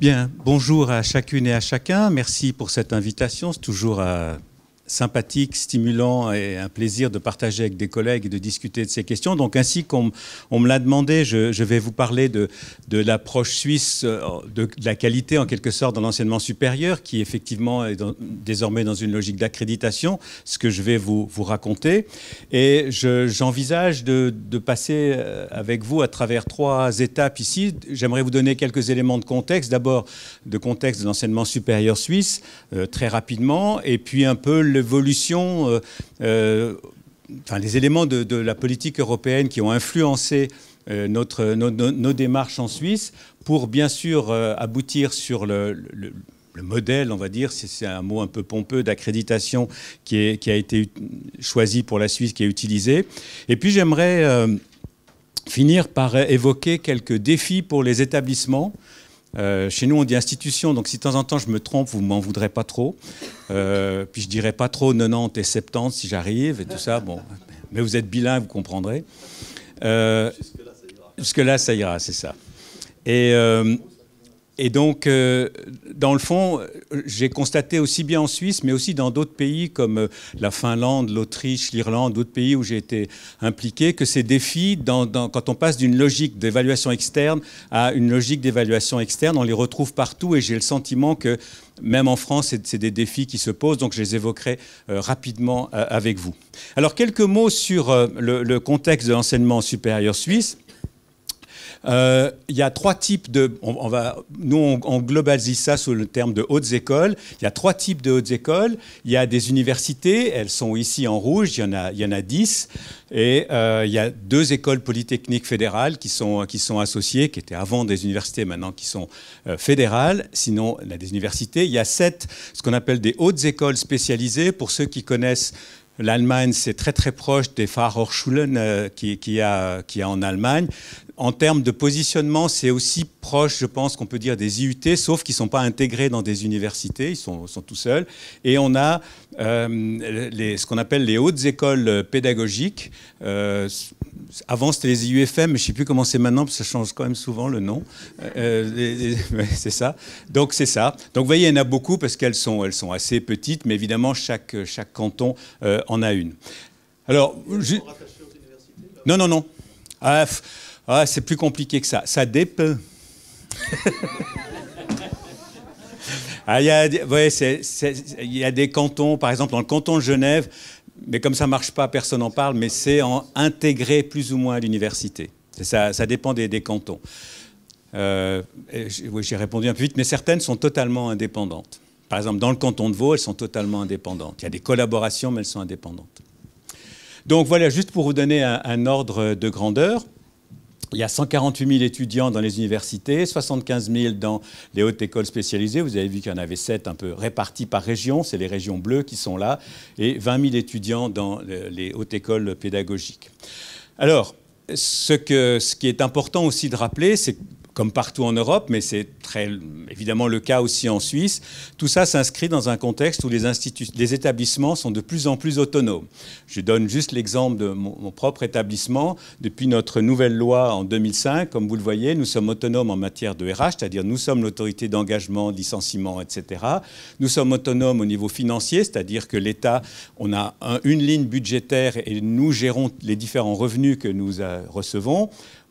Bien, bonjour à chacune et à chacun. Merci pour cette invitation. C'est toujours à euh, sympathique, stimulant et un plaisir de partager avec des collègues et de discuter de ces questions. Donc ainsi qu'on on me l'a demandé, je, vais vous parler de, de l'approche suisse, euh, de, la qualité en quelque sorte dans l'enseignement supérieur, qui effectivement est désormais dans une logique d'accréditation, ce que je vais vous, raconter. Et j'envisage de, passer euh, avec vous à travers trois étapes ici. J'aimerais vous donner quelques éléments de contexte. D'abord, de contexte de l'enseignement supérieur suisse, euh, très rapidement, et puis un peu le l'évolution, euh, euh, enfin, les éléments de, la politique européenne qui ont influencé euh, notre, nos, démarches en Suisse pour bien sûr aboutir sur le, le modèle, on va dire, c'est un mot un peu pompeux, d'accréditation qui, qui, a été choisi pour la Suisse, qui est utilisé. Et puis j'aimerais finir par évoquer quelques défis pour les établissements euh, chez nous, on dit institution, donc si de temps en temps je me trompe, vous m'en voudrez pas trop. Euh, puis je dirai pas trop 90 et 70 si j'arrive et tout ça. Bon, mais vous êtes bilingue, vous comprendrez. Euh, jusque-là, ça ira, c'est ça. Et et donc, euh, dans le fond, j'ai constaté aussi bien en Suisse, mais aussi dans d'autres pays comme euh, la Finlande, l'Autriche, l'Irlande, d'autres pays où j'ai été impliqué, que ces défis, quand on passe d'une logique d'évaluation externe à une logique d'évaluation externe, on les retrouve partout et j'ai le sentiment que même en France, c'est des défis qui se posent, donc je les évoquerai euh, rapidement avec vous. Alors, quelques mots sur le contexte de l'enseignement supérieur suisse. Euh, il y a trois types de. On, va, nous, on, globalise ça sous le terme de hautes écoles. Il y a trois types de hautes écoles. Il y a des universités, elles sont ici en rouge, il y en a, il y en a dix. Et euh, il y a deux écoles polytechniques fédérales qui sont, qui sont associées, qui étaient avant des universités, maintenant qui sont euh, fédérales. Sinon, il y a des universités. Il y a sept, ce qu'on appelle des hautes écoles spécialisées. Pour ceux qui connaissent L'Allemagne, c'est très très proche des Fachhochschulen qu'il euh, qui y, a, qui a en Allemagne. En termes de positionnement, c'est aussi proche, je pense qu'on peut dire, des IUT, sauf qu'ils ne sont pas intégrés dans des universités, ils sont, sont tout seuls. Et on a euh, les, ce qu'on appelle les hautes écoles pédagogiques. Euh, avant c'était les IUFM, mais je ne sais plus comment c'est maintenant, parce que ça change quand même souvent le nom. Euh, euh, c'est ça. Donc c'est ça. Donc vous voyez, il y en a beaucoup parce qu'elles sont, elles sont assez petites, mais évidemment chaque, chaque canton euh, en a une. Alors, je... non, non, non. Ah, ah, c'est plus compliqué que ça. Ça dépend. Ah, il, il y a des cantons, par exemple, dans le canton de Genève, mais comme ça ne marche pas, personne n'en parle, mais c'est en intégrer plus ou moins l'université. Ça, dépend des, cantons. Euh, j'ai répondu un peu vite, mais certaines sont totalement indépendantes. Par exemple, dans le canton de Vaud, elles sont totalement indépendantes. Il y a des collaborations, mais elles sont indépendantes. Donc voilà, juste pour vous donner un ordre de grandeur il y a 148 000 étudiants dans les universités, 75 000 dans les hautes écoles spécialisées. Vous avez vu qu'il y en avait 7 un peu répartis par région. C'est les régions bleues qui sont là. Et 20 000 étudiants dans les hautes écoles pédagogiques. Alors, ce, ce qui est important aussi de rappeler, c'est comme partout en Europe, mais c'est très évidemment le cas aussi en Suisse. Tout ça s'inscrit dans un contexte où les, les, établissements sont de plus en plus autonomes. Je donne juste l'exemple de mon, propre établissement. Depuis notre nouvelle loi en 2005, comme vous le voyez, nous sommes autonomes en matière de RH, c'est-à-dire nous sommes l'autorité d'engagement, licenciement, etc. Nous sommes autonomes au niveau financier, c'est-à-dire que l'État, on a une ligne budgétaire et nous gérons les différents revenus que nous euh, recevons.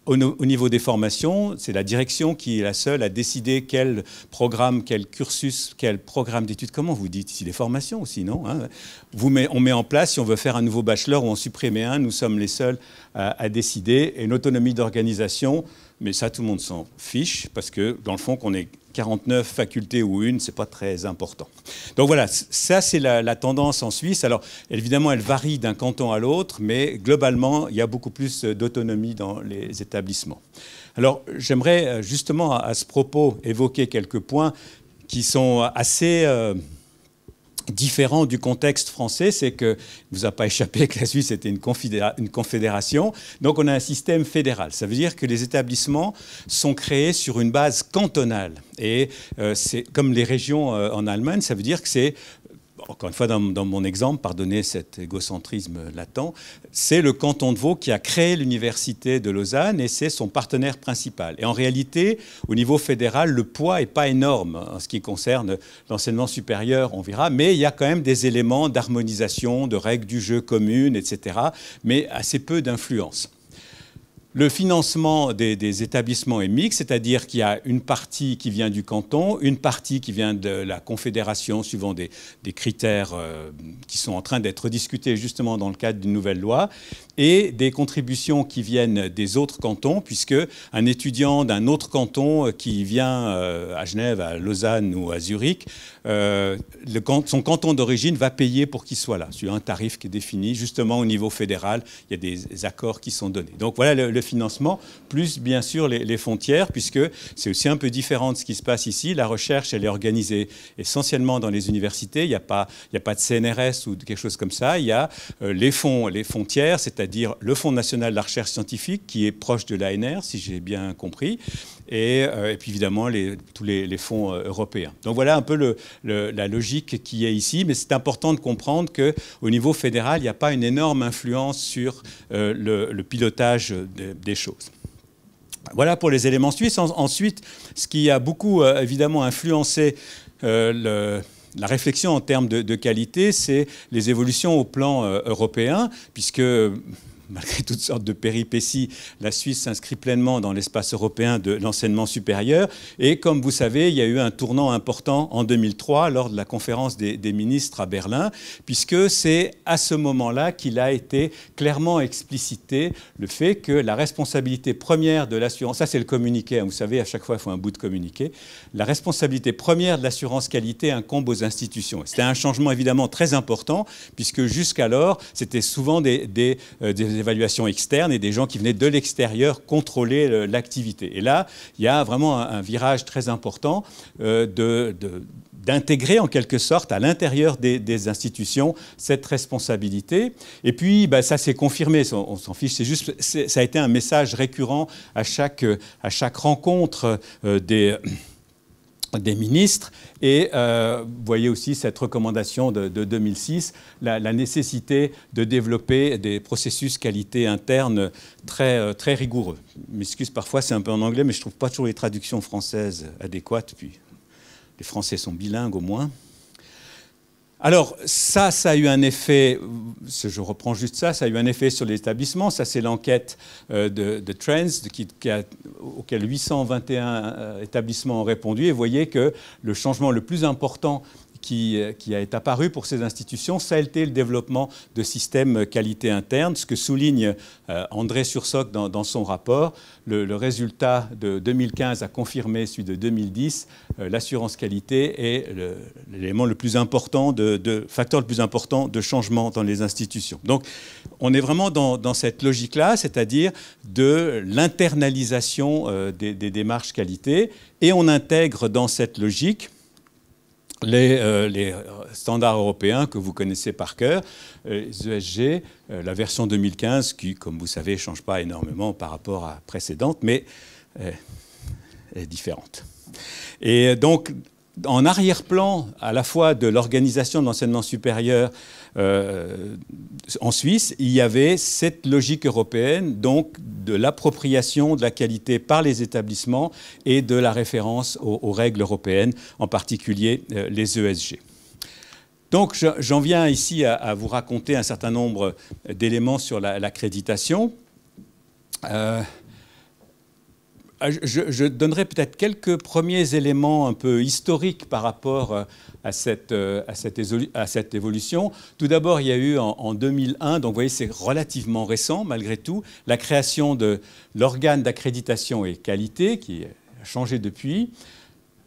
Au, niveau des formations, c'est la direction qui est la seule à décider quel programme, quel cursus, quel programme d'études, comment vous dites ici, des formations aussi, non hein vous On met en place, si on veut faire un nouveau bachelor ou en supprimer un, nous sommes les seuls à, à décider. Et une autonomie d'organisation, mais ça, tout le monde s'en fiche, parce que dans le fond, qu'on est 49 facultés ou une, ce n'est pas très important. Donc voilà, ça c'est la, tendance en Suisse. Alors évidemment, elle varie d'un canton à l'autre, mais globalement, il y a beaucoup plus euh, d'autonomie dans les établissements. Alors j'aimerais euh, justement à, ce propos évoquer quelques points qui sont euh, assez différent du contexte français, c'est que, il ne vous a pas échappé que la Suisse était une, confédération, donc on a un système fédéral. Ça veut dire que les établissements sont créés sur une base cantonale. Et euh, c'est comme les régions euh, en Allemagne, ça veut dire que c'est encore une fois, dans, mon exemple, pardonnez cet égocentrisme latent, c'est le canton de Vaud qui a créé l'université de Lausanne et c'est son partenaire principal. Et en réalité, au niveau fédéral, le poids n'est pas énorme en ce qui concerne l'enseignement supérieur, on verra, mais il y a quand même des éléments d'harmonisation, de règles du jeu communes, etc., mais assez peu d'influence. Le financement des, établissements est mixte, c'est-à-dire qu'il y a une partie qui vient du canton, une partie qui vient de la Confédération, suivant des, critères euh, qui sont en train d'être discutés justement dans le cadre d'une nouvelle loi, et des contributions qui viennent des autres cantons, puisque un étudiant d'un autre canton qui vient euh, à Genève, à Lausanne ou à Zurich, euh, son canton d'origine va payer pour qu'il soit là, sur un tarif qui est défini justement au niveau fédéral. Il y a des accords qui sont donnés. Donc voilà le financement, plus bien sûr les, frontières, puisque c'est aussi un peu différent de ce qui se passe ici. La recherche, elle est organisée essentiellement dans les universités. Il n'y a, pas, il a pas de CNRS ou quelque chose comme ça. Il y a euh, les fonds, les frontières, c'est-à-dire le Fonds national de la recherche scientifique, qui est proche de l'ANR, si j'ai bien compris, euh, et, puis évidemment les, tous les, fonds euh, européens. Donc voilà un peu le, la logique qui est ici, mais c'est important de comprendre qu'au niveau fédéral, il n'y a pas une énorme influence sur le, le, pilotage des, choses. Voilà pour les éléments suisses. ensuite, ce qui a beaucoup euh, évidemment influencé euh, la réflexion en termes de, qualité, c'est les évolutions au plan euh, européen, puisque malgré toutes sortes de péripéties, la Suisse s'inscrit pleinement dans l'espace européen de l'enseignement supérieur. Et comme vous savez, il y a eu un tournant important en 2003 lors de la conférence des, ministres à Berlin, puisque c'est à ce moment-là qu'il a été clairement explicité le fait que la responsabilité première de l'assurance, ça c'est le communiqué, hein, vous savez, à chaque fois il faut un bout de communiqué, la responsabilité première de l'assurance qualité incombe aux institutions. C'était un changement évidemment très important, puisque jusqu'alors, c'était souvent des euh, évaluations externe et des gens qui venaient de l'extérieur contrôler euh, l'activité. Et là, il y a vraiment un, virage très important euh, de, d'intégrer en quelque sorte à l'intérieur des, institutions cette responsabilité. Et puis, bah, ça s'est confirmé, on, s'en fiche, c'est juste, ça a été un message récurrent à chaque, à chaque rencontre euh, des des ministres. Et euh, vous voyez aussi cette recommandation de, 2006, la, nécessité de développer des processus qualité internes très, euh, très rigoureux. Je m'excuse, parfois c'est un peu en anglais, mais je ne trouve pas toujours les traductions françaises adéquates. Puis les Français sont bilingues au moins. Alors ça, ça a eu un effet, je reprends juste ça, ça a eu un effet sur les établissements. Ça, c'est l'enquête euh, de, Trends qui, auquel 821 euh, établissements ont répondu. Et vous voyez que le changement le plus important euh, qui, a est apparu pour ces institutions, ça a été le développement de systèmes euh, qualité interne, ce que souligne euh, André Sursoc dans, son rapport. Le, résultat de 2015 a confirmé celui de 2010. L'assurance qualité est l'élément le, plus important, de, facteur le plus important de changement dans les institutions. Donc, on est vraiment dans, cette logique-là, c'est-à-dire de l'internalisation des démarches qualité, et on intègre dans cette logique euh, les, standards européens que vous connaissez par cœur, euh, les ESG, euh, la version 2015, qui, comme vous savez, ne change pas énormément par rapport à la précédente, mais est différente. Et donc, en arrière-plan, à la fois de l'organisation de l'enseignement supérieur, euh, en Suisse, il y avait cette logique européenne, donc de l'appropriation de la qualité par les établissements et de la référence aux, règles européennes, en particulier euh, les ESG. Donc j'en viens ici à, vous raconter un certain nombre d'éléments sur l'accréditation. Euh, ah, je, donnerai peut-être quelques premiers éléments un peu historiques par rapport euh, euh, à cette, évolution. Tout d'abord, il y a eu en, en 2001, donc vous voyez, c'est relativement récent malgré tout, la création de l'organe d'accréditation et qualité qui a changé depuis.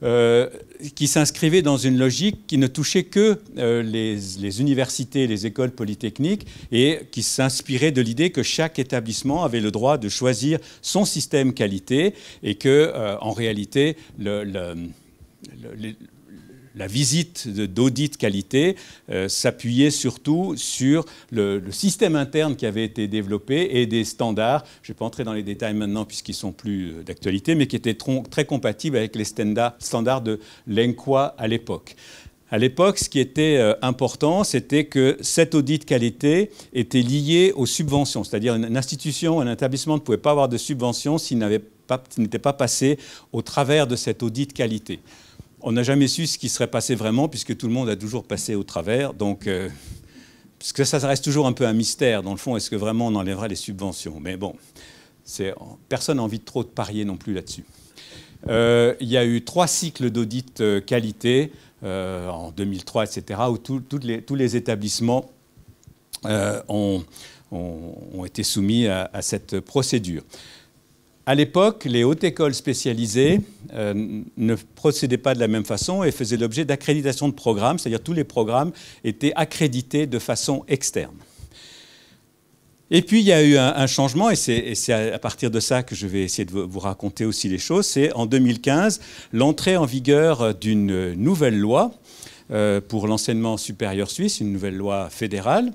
Euh, qui s'inscrivait dans une logique qui ne touchait que euh, les, universités, les écoles polytechniques, et qui s'inspirait de l'idée que chaque établissement avait le droit de choisir son système qualité, et que, euh, en réalité, le, la visite d'audit qualité euh, s'appuyait surtout sur le, système interne qui avait été développé et des standards, je ne vais pas entrer dans les détails maintenant puisqu'ils sont plus euh, d'actualité, mais qui étaient très compatibles avec les standards, de l'ENQUA à l'époque. À l'époque, ce qui était euh, important, c'était que cet audit qualité était lié aux subventions. C'est-à-dire une institution, un établissement ne pouvait pas avoir de subvention s'il n'était pas, pas passé au travers de cet audit qualité on n'a jamais su ce qui serait passé vraiment, puisque tout le monde a toujours passé au travers. Donc, euh, parce que ça, reste toujours un peu un mystère, dans le fond, est-ce que vraiment on enlèvera les subventions Mais bon, personne n'a envie de trop de parier non plus là-dessus. Euh, il y a eu trois cycles d'audit euh, qualité, en 2003, etc., où tous les établissements ont, été soumis à cette procédure. À l'époque, les hautes écoles spécialisées euh, ne procédaient pas de la même façon et faisaient l'objet d'accréditation de programmes, c'est-à-dire tous les programmes étaient accrédités de façon externe. Et puis il y a eu un, changement, et c'est à partir de ça que je vais essayer de vous raconter aussi les choses. C'est en 2015 l'entrée en vigueur d'une nouvelle loi euh, pour l'enseignement supérieur suisse, une nouvelle loi fédérale,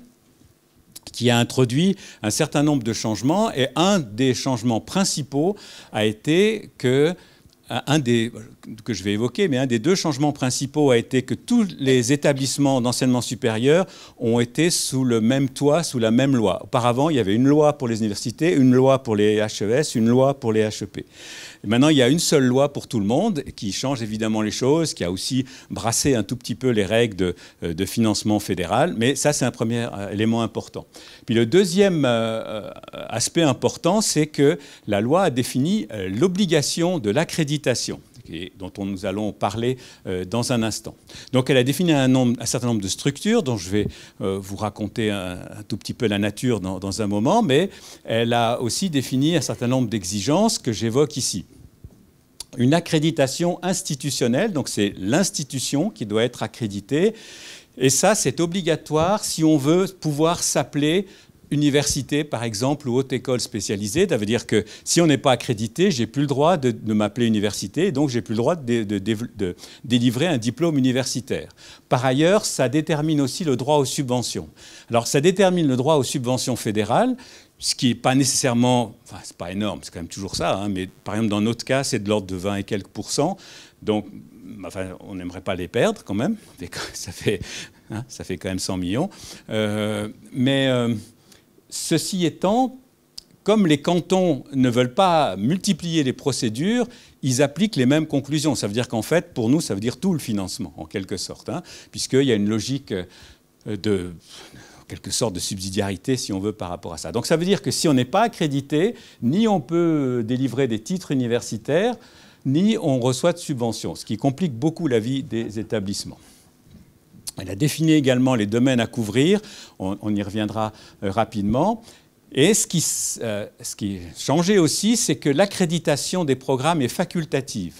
qui a introduit un certain nombre de changements. Et un des changements principaux a été que euh, un des que je vais évoquer, mais un des deux changements principaux a été que tous les établissements d'enseignement supérieur ont été sous le même toit, sous la même loi. Auparavant, il y avait une loi pour les universités, une loi pour les HES, une loi pour les HEP. Maintenant, il y a une seule loi pour tout le monde qui change évidemment les choses, qui a aussi brassé un tout petit peu les règles de, euh, financement fédéral. Mais ça, c'est un premier euh, élément important. Puis le deuxième euh, aspect important, c'est que la loi a défini l'obligation de l'accréditation et dont on, nous allons parler euh, dans un instant. Donc elle a défini un, certain nombre de structures dont je vais euh, vous raconter un, tout petit peu la nature dans, dans un moment, mais elle a aussi défini un certain nombre d'exigences que j'évoque ici une accréditation institutionnelle, donc c'est l'institution qui doit être accréditée. Et ça, c'est obligatoire si on veut pouvoir s'appeler université, par exemple, ou haute école spécialisée. Ça veut dire que si on n'est pas accrédité, j'ai plus le droit de, m'appeler université, donc j'ai plus le droit de, délivrer un diplôme universitaire. Par ailleurs, ça détermine aussi le droit aux subventions. Alors, ça détermine le droit aux subventions fédérales. Ce qui n'est pas nécessairement, enfin c'est pas énorme, c'est quand même toujours ça, hein, mais par exemple dans notre cas c'est de l'ordre de 20 et quelques pourcents, donc enfin, on n'aimerait pas les perdre quand même, ça fait, hein, ça fait quand même 100 millions, euh, mais euh, Ceci étant, comme les cantons ne veulent pas multiplier les procédures, ils appliquent les mêmes conclusions. Ça veut dire qu'en fait, pour nous, ça veut dire tout le financement, en quelque sorte, hein, puisqu'il y a une logique euh, de quelque sorte de subsidiarité, si on veut, par rapport à ça. Donc ça veut dire que si on n'est pas accrédité, ni on peut délivrer des titres universitaires, ni on reçoit de subventions, ce qui complique beaucoup la vie des établissements. Elle a défini également les domaines à couvrir, on, y reviendra euh, rapidement. Et ce qui, euh, ce aussi, c'est que l'accréditation des programmes est facultative.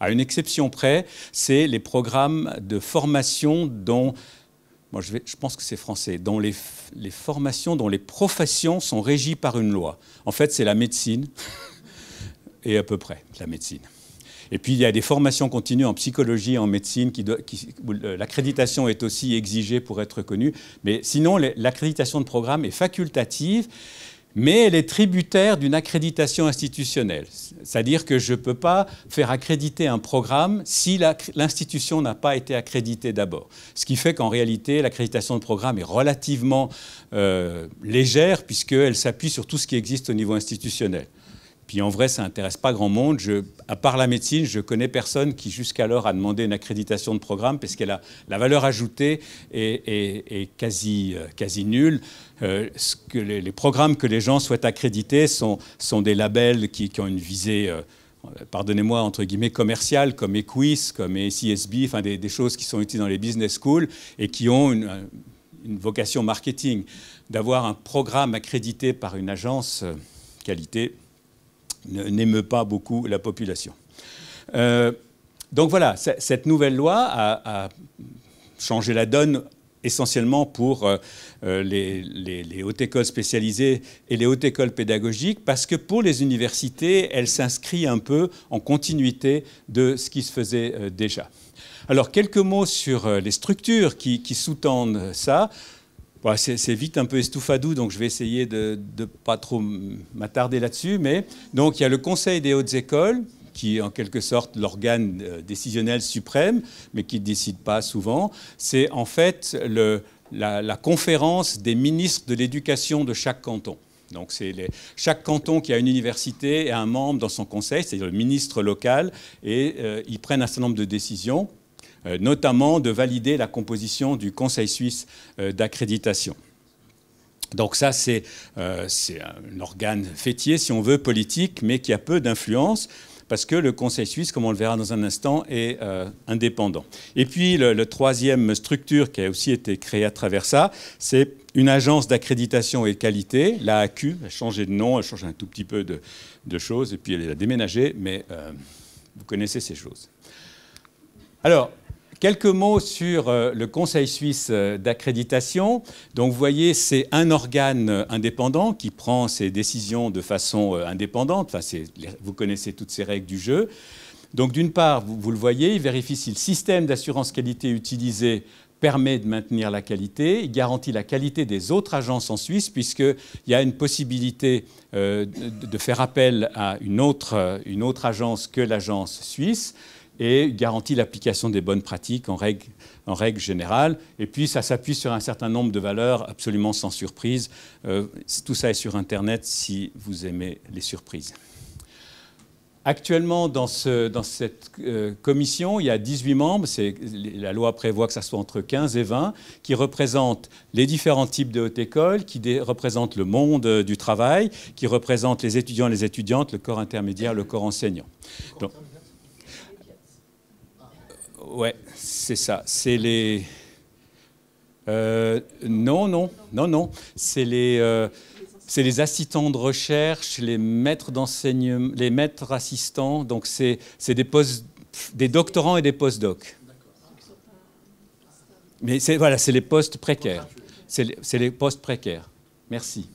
À une exception près, c'est les programmes de formation dont, moi je, pense que c'est français, dont les, formations, dont les professions sont régies par une loi. En fait, c'est la médecine, et à peu près la médecine. Et puis, il y a des formations continues en psychologie en médecine. Qui, L'accréditation est aussi exigée pour être connue. Mais sinon, l'accréditation de programme est facultative mais elle est tributaire d'une accréditation institutionnelle. C'est-à-dire que je ne peux pas faire accréditer un programme si l'institution n'a pas été accréditée d'abord. Ce qui fait qu'en réalité, l'accréditation de programme est relativement euh, légère puisqu'elle s'appuie sur tout ce qui existe au niveau institutionnel. Puis en vrai, ça n'intéresse pas grand monde. Je, à part la médecine, je connais personne qui jusqu'alors a demandé une accréditation de programme parce que la, la valeur ajoutée est, quasi, euh, quasi nulle. Euh, ce que les, programmes que les gens souhaitent accréditer sont, sont des labels qui, ont une visée... Euh, pardonnez-moi, entre guillemets, commerciale, comme Equis, comme SISB, enfin des, des, choses qui sont utiles dans les business schools et qui ont une, une vocation marketing. D'avoir un programme accrédité par une agence qualité, n'émeut pas beaucoup la population. Euh, donc voilà, cette nouvelle loi a, changé la donne essentiellement pour euh, euh, les, hautes écoles spécialisées et les hautes écoles pédagogiques, parce que pour les universités, elle s'inscrit un peu en continuité de ce qui se faisait déjà. Alors quelques mots sur les structures qui, qui sous-tendent ça c'est vite un peu estouffadou, donc je vais essayer de ne pas trop m'attarder là-dessus. Mais donc il y a le Conseil des hautes écoles, qui est en quelque sorte l'organe euh, décisionnel suprême, mais qui ne décide pas souvent. C'est en fait la, conférence des ministres de l'éducation de chaque canton. Donc c'est chaque canton qui a une université et un membre dans son conseil, c'est-à-dire le ministre local, et euh, ils prennent un certain nombre de décisions. Euh, notamment de valider la composition du Conseil suisse euh, d'accréditation. Donc ça, euh, c'est un organe fêtier, si on veut, politique, mais qui a peu d'influence, parce que le Conseil suisse, comme on le verra dans un instant, est indépendant. Et puis, le, troisième structure qui a aussi été créée à travers ça, c'est une agence d'accréditation et qualité, l'AAQ. Elle a changé de nom, elle a changé un tout petit peu de, choses, et puis elle a déménagé, mais vous connaissez ces choses. Alors, Quelques mots sur euh, le Conseil suisse euh, d'accréditation. Donc, vous voyez, c'est un organe euh, indépendant qui prend ses décisions de façon indépendante. Enfin, vous connaissez toutes ces règles du jeu. Donc, d'une part, vous, le voyez, il vérifie si le système d'assurance qualité utilisé permet de maintenir la qualité, il garantit la qualité des autres agences en Suisse, puisqu'il y a une possibilité de, faire appel à une autre, une autre agence que l'agence suisse et garantit l'application des bonnes pratiques en règle, en règle générale. Et puis, ça s'appuie sur un certain nombre de valeurs, absolument sans surprise. Euh, tout ça est sur Internet si vous aimez les surprises. Actuellement, dans, ce, cette euh, commission, il y a 18 membres, la loi prévoit que ça soit entre 15 et 20, qui représentent les différents types de haute école, qui représentent le monde euh, du travail, qui représentent les étudiants et les étudiantes, le corps intermédiaire, le corps enseignant. Ouais, c'est ça. C'est les. Euh, non, non, non, non. Euh, c'est les, assistants de recherche, les maîtres d'enseignement, les maîtres assistants. Donc c'est, des postes, des doctorants et des postdocs. Mais voilà, c'est les postes précaires. C'est les postes précaires. Merci.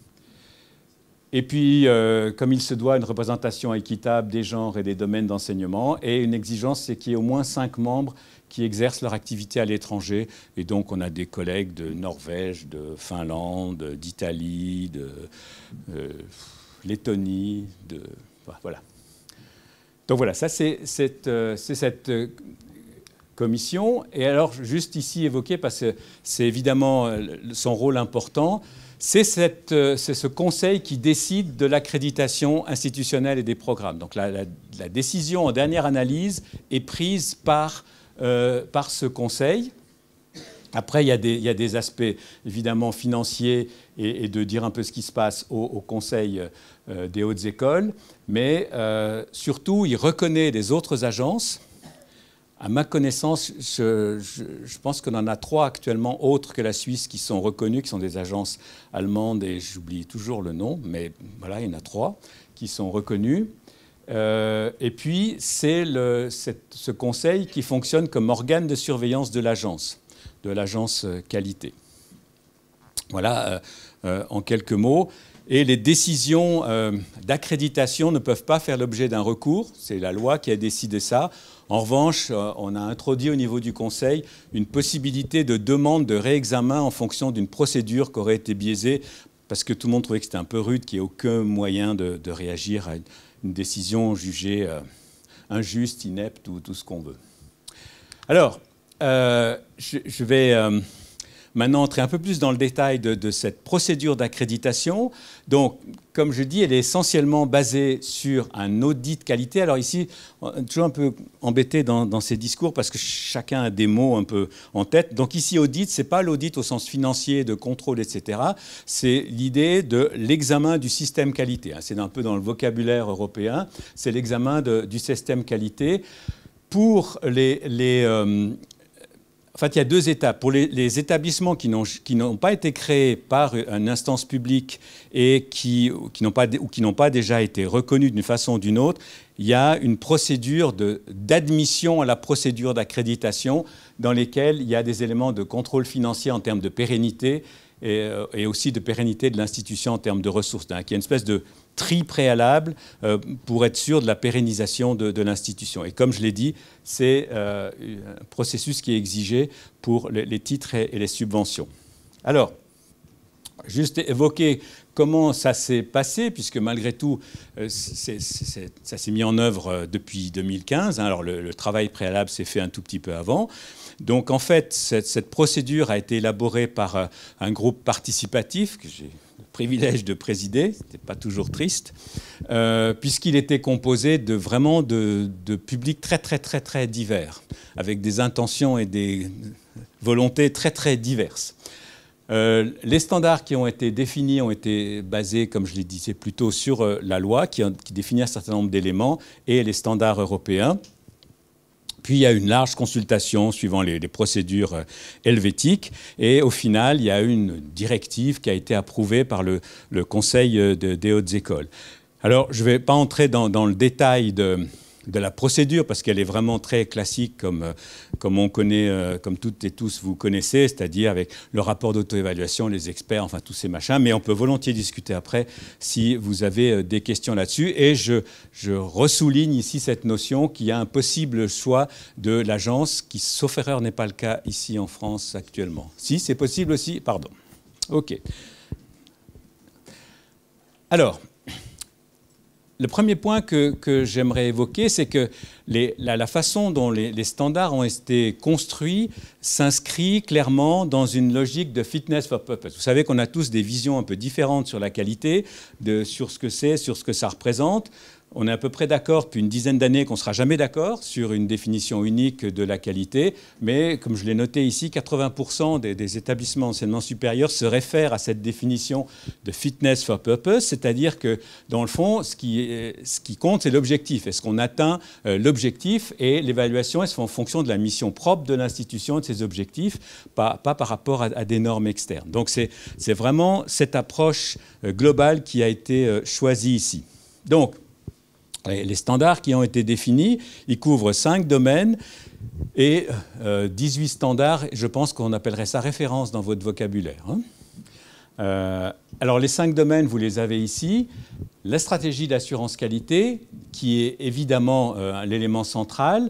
Et puis, euh, comme il se doit, une représentation équitable des genres et des domaines d'enseignement. Et une exigence, c'est qu'il y ait au moins cinq membres qui exercent leur activité à l'étranger. Et donc, on a des collègues de Norvège, de Finlande, d'Italie, de euh, Lettonie, de... Voilà. Donc voilà, ça c'est cette, euh, commission. Et alors, juste ici évoquer, parce que c'est évidemment son rôle important, euh, c'est ce conseil qui décide de l'accréditation institutionnelle et des programmes. Donc la, décision en dernière analyse est prise euh, par, ce conseil. Après, il y, a des, aspects évidemment financiers et, de dire un peu ce qui se passe au, Conseil euh, des hautes écoles, mais surtout, il reconnaît des autres agences à ma connaissance, je, pense qu'on en a trois actuellement autres que la Suisse qui sont reconnues, qui sont des agences allemandes, et j'oublie toujours le nom, mais voilà, il y en a trois qui sont reconnues. Euh, et puis, c'est ce conseil qui fonctionne comme organe de surveillance de l'agence, de l'agence euh, qualité. Voilà, euh, en quelques mots. Et les décisions euh, d'accréditation ne peuvent pas faire l'objet d'un recours. C'est la loi qui a décidé ça. En revanche, euh, on a introduit au niveau du Conseil une possibilité de demande de réexamen en fonction d'une procédure qui aurait été biaisée, parce que tout le monde trouvait que c'était un peu rude, qu'il n'y ait aucun moyen de, réagir à une décision jugée euh, injuste, inepte ou tout ce qu'on veut. Alors, je, vais maintenant entrer un peu plus dans le détail de, cette procédure d'accréditation. Donc, comme je dis, elle est essentiellement basée sur un audit qualité. Alors ici, toujours un peu embêté dans, ces discours parce que chacun a des mots un peu en tête. Donc ici, audit, c'est pas l'audit au sens financier, de contrôle, etc. C'est l'idée de l'examen du système qualité. Hein, c'est un peu dans le vocabulaire européen. C'est l'examen du système qualité pour les, euh, en fait, il y a deux étapes. Pour les, établissements qui n'ont pas été créés par une instance publique et qui, n'ont pas, ou qui n'ont pas déjà été reconnus d'une façon ou d'une autre, il y a une procédure d'admission à la procédure d'accréditation dans laquelle il y a des éléments de contrôle financier en termes de pérennité euh, et, aussi de pérennité de l'institution en termes de ressources. Il qui est une espèce de tri préalable euh, pour être sûr de la pérennisation de, l'institution. Et comme je l'ai dit, c'est euh, un processus qui est exigé pour les, titres et, les subventions. Alors, juste évoquer comment ça s'est passé, puisque malgré tout, ça s'est mis en œuvre depuis 2015. Hein. alors, le, travail préalable s'est fait un tout petit peu avant. Donc en fait, cette, procédure a été élaborée par euh, un groupe participatif que j'ai le privilège de présider, ce n'est pas toujours triste, euh, puisqu'il était composé de vraiment de, publics très très très très divers, avec des intentions et des volontés très très diverses. Euh, les standards qui ont été définis ont été basés, comme je l'ai dit plus tôt, sur la loi qui, définit un certain nombre d'éléments et les standards européens. Puis il y a une large consultation suivant les, procédures euh, helvétiques. Et au final, il y a une directive qui a été approuvée par le, Conseil euh, des hautes écoles. Alors, je ne vais pas entrer dans le détail de, de la procédure, parce qu'elle est vraiment très classique, comme, euh, comme on connaît, euh, comme toutes et tous vous connaissez, c'est-à-dire avec le rapport d'auto-évaluation, les experts, enfin tous ces machins. Mais on peut volontiers discuter après si vous avez euh, des questions là-dessus. Et je, je ressouligne ici cette notion qu'il y a un possible choix de l'agence, qui, sauf erreur, n'est pas le cas ici en France actuellement. Si, c'est possible aussi, pardon. OK. Alors, le premier point que, j'aimerais évoquer, c'est que la, façon dont les, standards ont été construits s'inscrit clairement dans une logique de fitness for purpose. Vous savez qu'on a tous des visions un peu différentes sur la qualité, sur ce que c'est, sur ce que ça représente on est à peu près d'accord depuis une dizaine d'années qu'on ne sera jamais d'accord sur une définition unique de la qualité, mais comme je l'ai noté ici, 80% des, établissements d'enseignement supérieur se réfèrent à cette définition de fitness for purpose, c'est-à-dire que dans le fond, ce qui, compte, c'est l'objectif. Est-ce qu'on atteint euh, l'objectif et l'évaluation, est-ce en fonction de la mission propre de l'institution et de ses objectifs, pas, par rapport à, des normes externes. Donc c'est vraiment cette approche euh, globale qui a été euh, choisie ici. Donc, les standards qui ont été définis, ils couvrent cinq domaines et 18 euh, standards, je pense qu'on appellerait ça référence dans votre vocabulaire. Hein. Euh, alors les cinq domaines, vous les avez ici. La stratégie d'assurance qualité, qui est évidemment euh, l'élément central.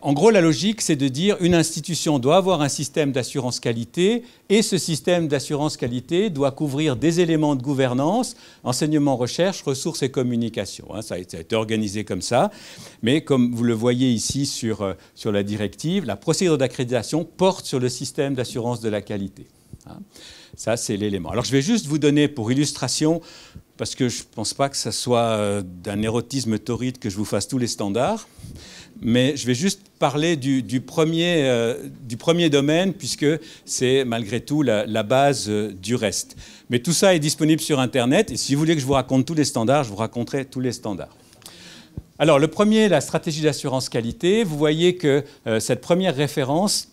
En gros, la logique, c'est de dire une institution doit avoir un système d'assurance qualité et ce système d'assurance qualité doit couvrir des éléments de gouvernance, enseignement, recherche, ressources et communication. Hein, ça, a été, organisé comme ça. Mais comme vous le voyez ici sur, euh, sur la directive, la procédure d'accréditation porte sur le système d'assurance de la qualité. Hein, ça, c'est l'élément. Alors, je vais juste vous donner pour illustration, parce que je ne pense pas que ce soit euh, d'un érotisme torride que je vous fasse tous les standards mais je vais juste parler du, premier, euh, du premier, domaine, puisque c'est malgré tout la, base euh, du reste. Mais tout ça est disponible sur Internet, et si vous voulez que je vous raconte tous les standards, je vous raconterai tous les standards. Alors le premier, la stratégie d'assurance qualité. Vous voyez que euh, cette première référence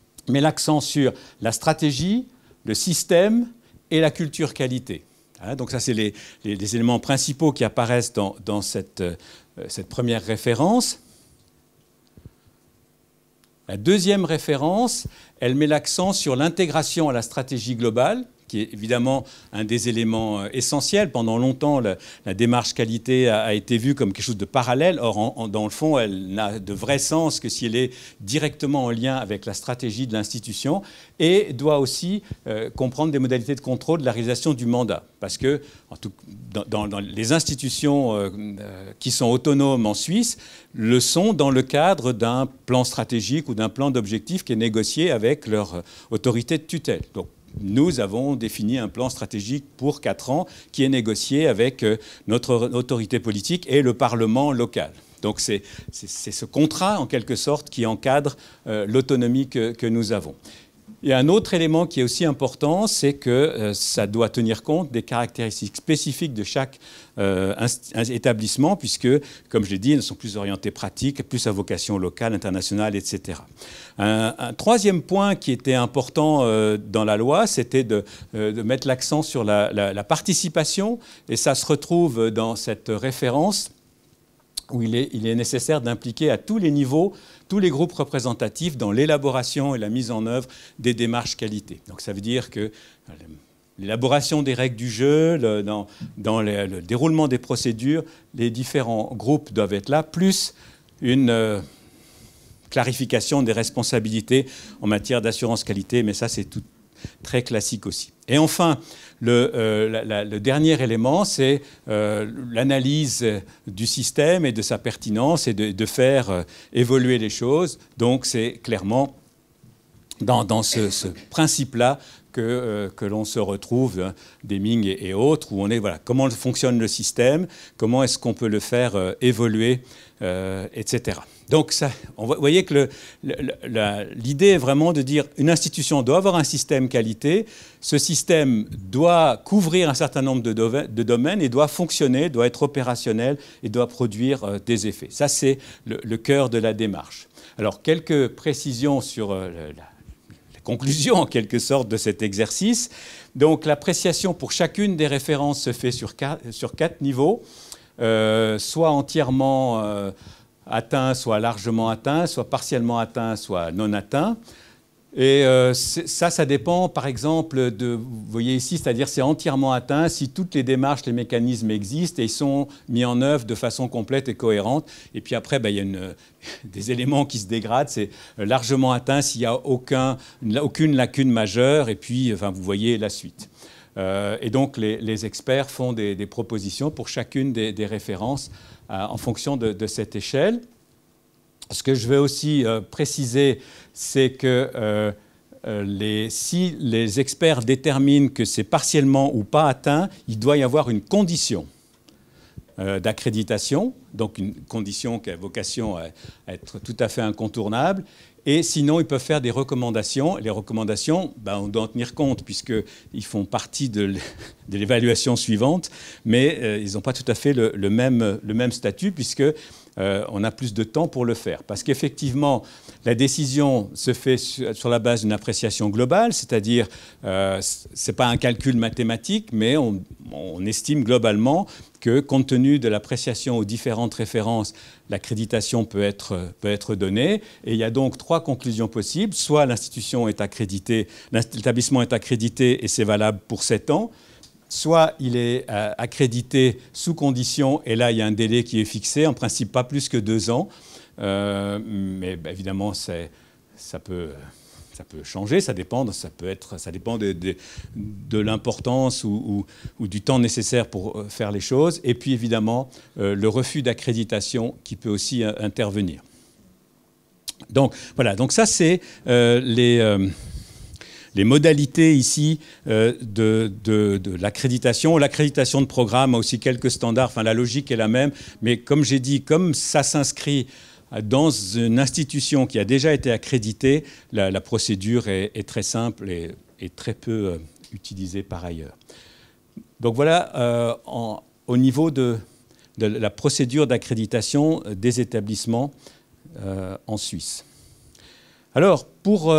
met l'accent sur la stratégie, le système et la culture qualité. Hein, donc ça, c'est les, éléments principaux qui apparaissent dans, dans cette, euh, cette première référence. La deuxième référence, elle met l'accent sur l'intégration à la stratégie globale, qui est évidemment un des éléments euh, essentiels. Pendant longtemps, la, démarche qualité a, été vue comme quelque chose de parallèle. Or, dans le fond, elle n'a de vrai sens que si elle est directement en lien avec la stratégie de l'institution et doit aussi euh, comprendre des modalités de contrôle de la réalisation du mandat. Parce que en tout, dans, les institutions euh, qui sont autonomes en Suisse le sont dans le cadre d'un plan stratégique ou d'un plan d'objectif qui est négocié avec leur autorité de tutelle. Donc, nous avons défini un plan stratégique pour quatre ans qui est négocié avec euh, notre autorité politique et le Parlement local. Donc c'est ce contrat, en quelque sorte, qui encadre euh, l'autonomie que, nous avons. Et un autre élément qui est aussi important, c'est que euh, ça doit tenir compte des caractéristiques spécifiques de chaque euh, établissements, puisque, comme je l'ai dit, ne sont plus orientés pratiques, plus à vocation locale, internationale, etc. Un, troisième point qui était important euh, dans la loi, c'était de, euh, mettre l'accent sur la, participation, et ça se retrouve dans cette référence où il est, il est nécessaire d'impliquer à tous les niveaux tous les groupes représentatifs dans l'élaboration et la mise en œuvre des démarches qualité. Donc ça veut dire que l'élaboration des règles du jeu, dans, le, déroulement des procédures, les différents groupes doivent être là, plus une euh, clarification des responsabilités en matière d'assurance qualité, mais ça c'est tout très classique aussi. Et enfin, le, euh, dernier élément, c'est euh, l'analyse du système et de sa pertinence et de, faire évoluer les choses. Donc c'est clairement dans, ce principe-là euh, que, l'on se retrouve, hein, des Ming et, autres, où on est, voilà, comment fonctionne le système, comment est-ce qu'on peut le faire euh, évoluer, euh, etc. Donc, ça, on, vous voyez que l'idée est vraiment de dire une institution doit avoir un système qualité. Ce système doit couvrir un certain nombre de, domaines, de domaines et doit fonctionner, doit être opérationnel et doit produire des effets. Ça, c'est le, cœur de la démarche. Alors, quelques précisions sur la, conclusion en quelque sorte de cet exercice. Donc l'appréciation pour chacune des références se fait sur quatre, niveaux, euh, soit entièrement euh, atteint, soit largement atteint, soit partiellement atteint, soit non atteint. Et euh, ça, ça dépend, par exemple, de, vous voyez ici, c'est-à-dire c'est entièrement atteint si toutes les démarches, les mécanismes existent et ils sont mis en œuvre de façon complète et cohérente. Et puis après, bah, il y a des éléments qui se dégradent, c'est largement atteint s'il n'y a aucune lacune majeure. Et puis, vous voyez la suite. Euh, et donc, les, experts font des, propositions pour chacune des, références euh, en fonction de, de, cette échelle. Ce que je vais aussi préciser, c'est que euh, euh, si les experts déterminent que c'est partiellement ou pas atteint, il doit y avoir une condition euh, d'accréditation, donc une condition qui a vocation à, être tout à fait incontournable. Et sinon, ils peuvent faire des recommandations. Les recommandations, ben, on doit en tenir compte, puisqu'ils font partie de l'évaluation suivante, mais ils n'ont pas tout à fait le, même, le même statut, puisque euh, on a plus de temps pour le faire. Parce qu'effectivement, la décision se fait sur, la base d'une appréciation globale, c'est-à-dire, euh, ce n'est pas un calcul mathématique, mais on, estime globalement que, compte tenu de l'appréciation aux différentes références, l'accréditation peut être, donnée. Et il y a donc trois conclusions possibles. Soit l'institution est accréditée, l'établissement est accrédité et c'est valable pour sept ans soit il est euh, accrédité sous condition, et là il y a un délai qui est fixé, en principe pas plus que deux ans, euh, mais bah, évidemment ça peut, changer, ça dépend, ça peut être, ça dépend de, l'importance ou, du temps nécessaire pour euh, faire les choses, et puis évidemment le refus d'accréditation qui peut aussi intervenir. Donc voilà, donc ça c'est les les modalités ici euh, de, l'accréditation. L'accréditation de programme a aussi quelques standards, enfin la logique est la même, mais comme j'ai dit, comme ça s'inscrit dans une institution qui a déjà été accréditée, la, procédure est, très simple et, très peu euh, utilisée par ailleurs. Donc voilà, euh, au niveau de, la procédure d'accréditation des établissements en Suisse. Alors, pour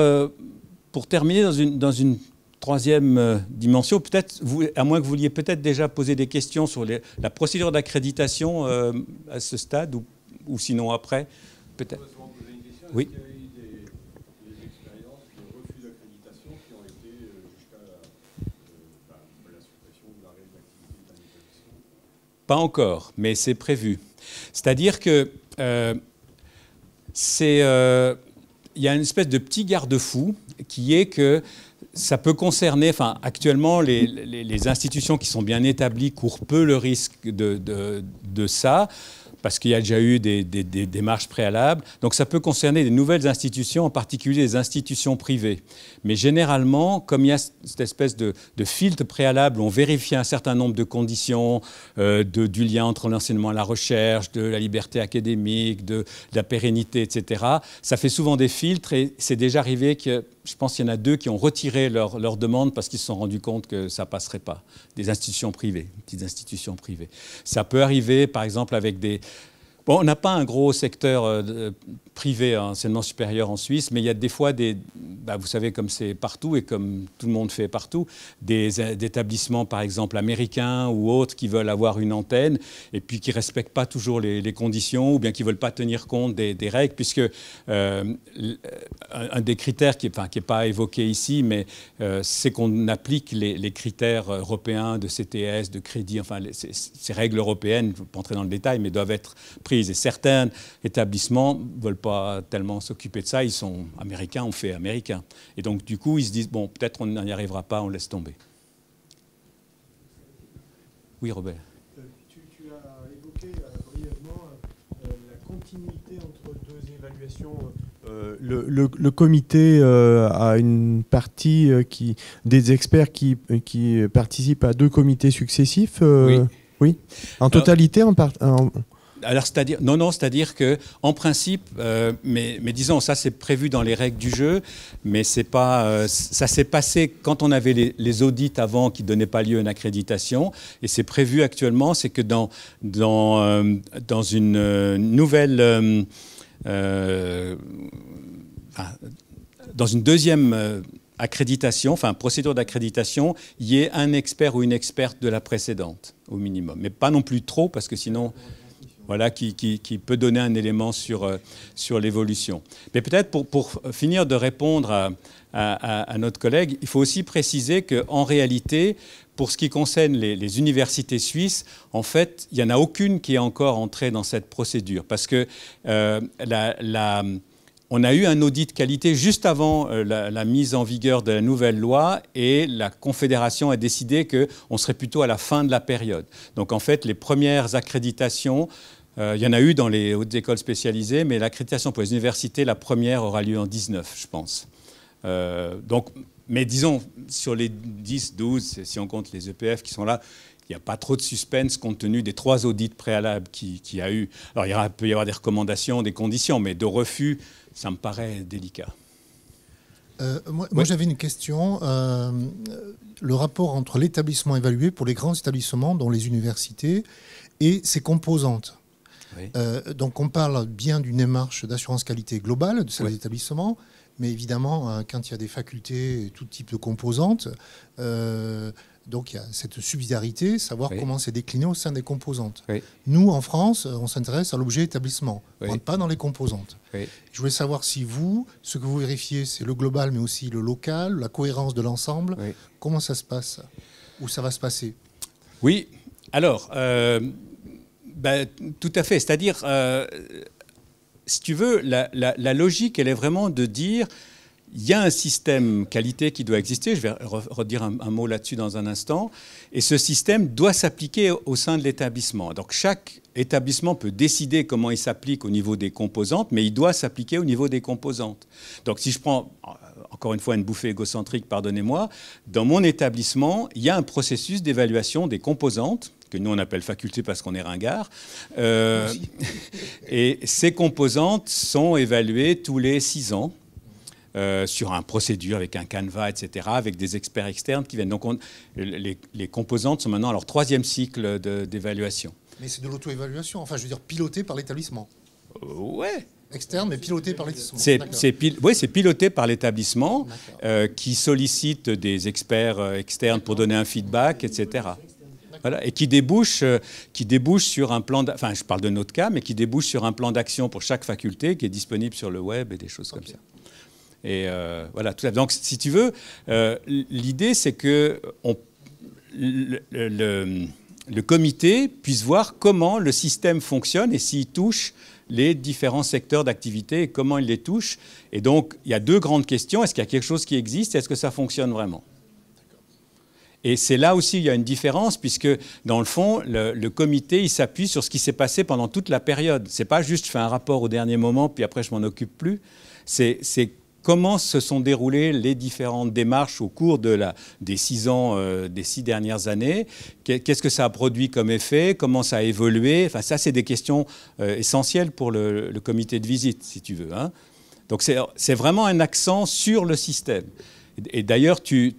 pour terminer dans une, troisième euh, dimension, peut-être, à moins que vous vouliez peut-être déjà poser des questions sur la procédure d'accréditation euh, à ce stade, ou, sinon après, peut-être. Oui. Pas encore, mais c'est prévu. C'est-à-dire que euh, c'est, il y a une espèce de petit garde-fou qui est que ça peut concerner, actuellement les, institutions qui sont bien établies courent peu le risque de ça parce qu'il y a déjà eu des, démarches préalables. Donc ça peut concerner des nouvelles institutions, en particulier des institutions privées. Mais généralement, comme il y a cette espèce de, filtre préalable, on vérifie un certain nombre de conditions, euh, de, du lien entre l'enseignement et la recherche, de la liberté académique, de, la pérennité, etc. Ça fait souvent des filtres et c'est déjà arrivé que, je pense qu'il y en a deux qui ont retiré leur, leur demande parce qu'ils se sont rendus compte que ça passerait pas. Des institutions privées, petites institutions privées. Ça peut arriver, par exemple, avec des, Bon, on n'a pas un gros secteur euh, euh, privé à hein, enseignement supérieur en Suisse, mais il y a des fois des, bah, vous savez, comme c'est partout et comme tout le monde fait partout, des, euh, établissements, par exemple américains ou autres, qui veulent avoir une antenne et puis qui respectent pas toujours les, conditions ou bien qui veulent pas tenir compte des, règles, puisque un des critères qui n'est pas évoqué ici, mais c'est qu'on applique les, critères européens de CTS, de crédit, enfin ces, ces, règles européennes, je ne vais pas entrer dans le détail, mais doivent être prises et certains établissements ne veulent pas tellement s'occuper de ça. Ils sont américains, on fait américain. Et donc, du coup, ils se disent, bon, peut-être on n'y arrivera pas, on laisse tomber. Oui, Robert. tu, as évoqué euh, brièvement euh, euh, la continuité entre deux évaluations. le, comité a une partie qui, des experts qui, participent à deux comités successifs. Oui. En totalité, en, part, c'est-à-dire, non, non, c'est-à-dire que, en principe, euh, mais, disons, ça c'est prévu dans les règles du jeu, mais c'est pas, euh, ça s'est passé quand on avait les, audits avant qui ne donnaient pas lieu à une accréditation, et c'est prévu actuellement, c'est que dans, dans, euh, dans une nouvelle. dans une deuxième accréditation, enfin procédure d'accréditation, il y ait un expert ou une experte de la précédente, au minimum. Mais pas non plus trop, parce que sinon voilà, qui, peut donner un élément sur, euh, l'évolution. Mais peut-être pour, finir de répondre à, notre collègue, il faut aussi préciser qu'en réalité, pour ce qui concerne les, universités suisses, en fait, il n'y en a aucune qui est encore entrée dans cette procédure, parce que euh, la on a eu un audit de qualité juste avant euh, la, mise en vigueur de la nouvelle loi et la Confédération a décidé qu'on serait plutôt à la fin de la période. Donc en fait, les premières accréditations, euh, il y en a eu dans les hautes écoles spécialisées, mais l'accréditation pour les universités, la première aura lieu en 19, je pense. Euh, donc, mais disons, sur les 10, 12, si on compte les EPF qui sont là, il n'y a pas trop de suspense compte tenu des trois audits préalables qu'il qui a eu. Alors il peut y avoir des recommandations, des conditions, mais de refus, ça me paraît délicat. Euh, moi, j'avais une question. Euh, le rapport entre l'établissement évalué pour les grands établissements, dont les universités, et ses composantes. Euh, donc on parle bien d'une démarche d'assurance qualité globale de ces établissements, mais évidemment, quand il y a des facultés, tout type de composantes, donc il y a cette subsidiarité, savoir comment c'est décliné au sein des composantes. Nous, en France, on s'intéresse à l'objet établissement, pas dans les composantes. Je voulais savoir si vous, ce que vous vérifiez, c'est le global, mais aussi le local, la cohérence de l'ensemble. Comment ça se passe Où ça va se passer Oui, alors, euh, ben, tout à fait. C'est-à-dire, euh, si tu veux, la, la, logique, elle est vraiment de dire il y a un système qualité qui doit exister, je vais redire un, mot là-dessus dans un instant, et ce système doit s'appliquer au, sein de l'établissement. Donc chaque établissement peut décider comment il s'applique au niveau des composantes, mais il doit s'appliquer au niveau des composantes. Donc si je prends, euh, encore une fois, une bouffée égocentrique, pardonnez-moi, dans mon établissement, il y a un processus d'évaluation des composantes que nous on appelle faculté parce qu'on est ringard. Euh, et ces composantes sont évaluées tous les six ans euh, sur un procédure avec un canevas, etc., avec des experts externes qui viennent. Donc les, composantes sont maintenant à leur troisième cycle d'évaluation. Mais c'est de l'auto-évaluation, enfin je veux dire pilotée par l'établissement. Euh, ouais, externe, mais piloté par l'établissement. oui, c'est piloté par l'établissement euh, qui sollicite des experts externes pour donner un feedback, etc. Voilà, et qui débouche, qui débouche sur un plan, enfin je parle de notre cas, mais qui débouche sur un plan d'action pour chaque faculté qui est disponible sur le web et des choses comme ça. Et euh, voilà, tout Donc, si tu veux, euh, l'idée, c'est que on, le, comité puisse voir comment le système fonctionne et s'il touche les différents secteurs d'activité et comment il les touche. Et donc, il y a deux grandes questions. Est-ce qu'il y a quelque chose qui existe Est-ce que ça fonctionne vraiment et c'est là aussi il y a une différence, puisque dans le fond, le, comité, il s'appuie sur ce qui s'est passé pendant toute la période. Ce n'est pas juste je fais un rapport au dernier moment, puis après je m'en occupe plus. C'est comment se sont déroulées les différentes démarches au cours de la, des six ans, euh, des six dernières années Qu'est-ce que ça a produit comme effet Comment ça a évolué Enfin, ça, c'est des questions euh, essentielles pour le, comité de visite, si tu veux. Hein. Donc, c'est vraiment un accent sur le système. Et, d'ailleurs, tu,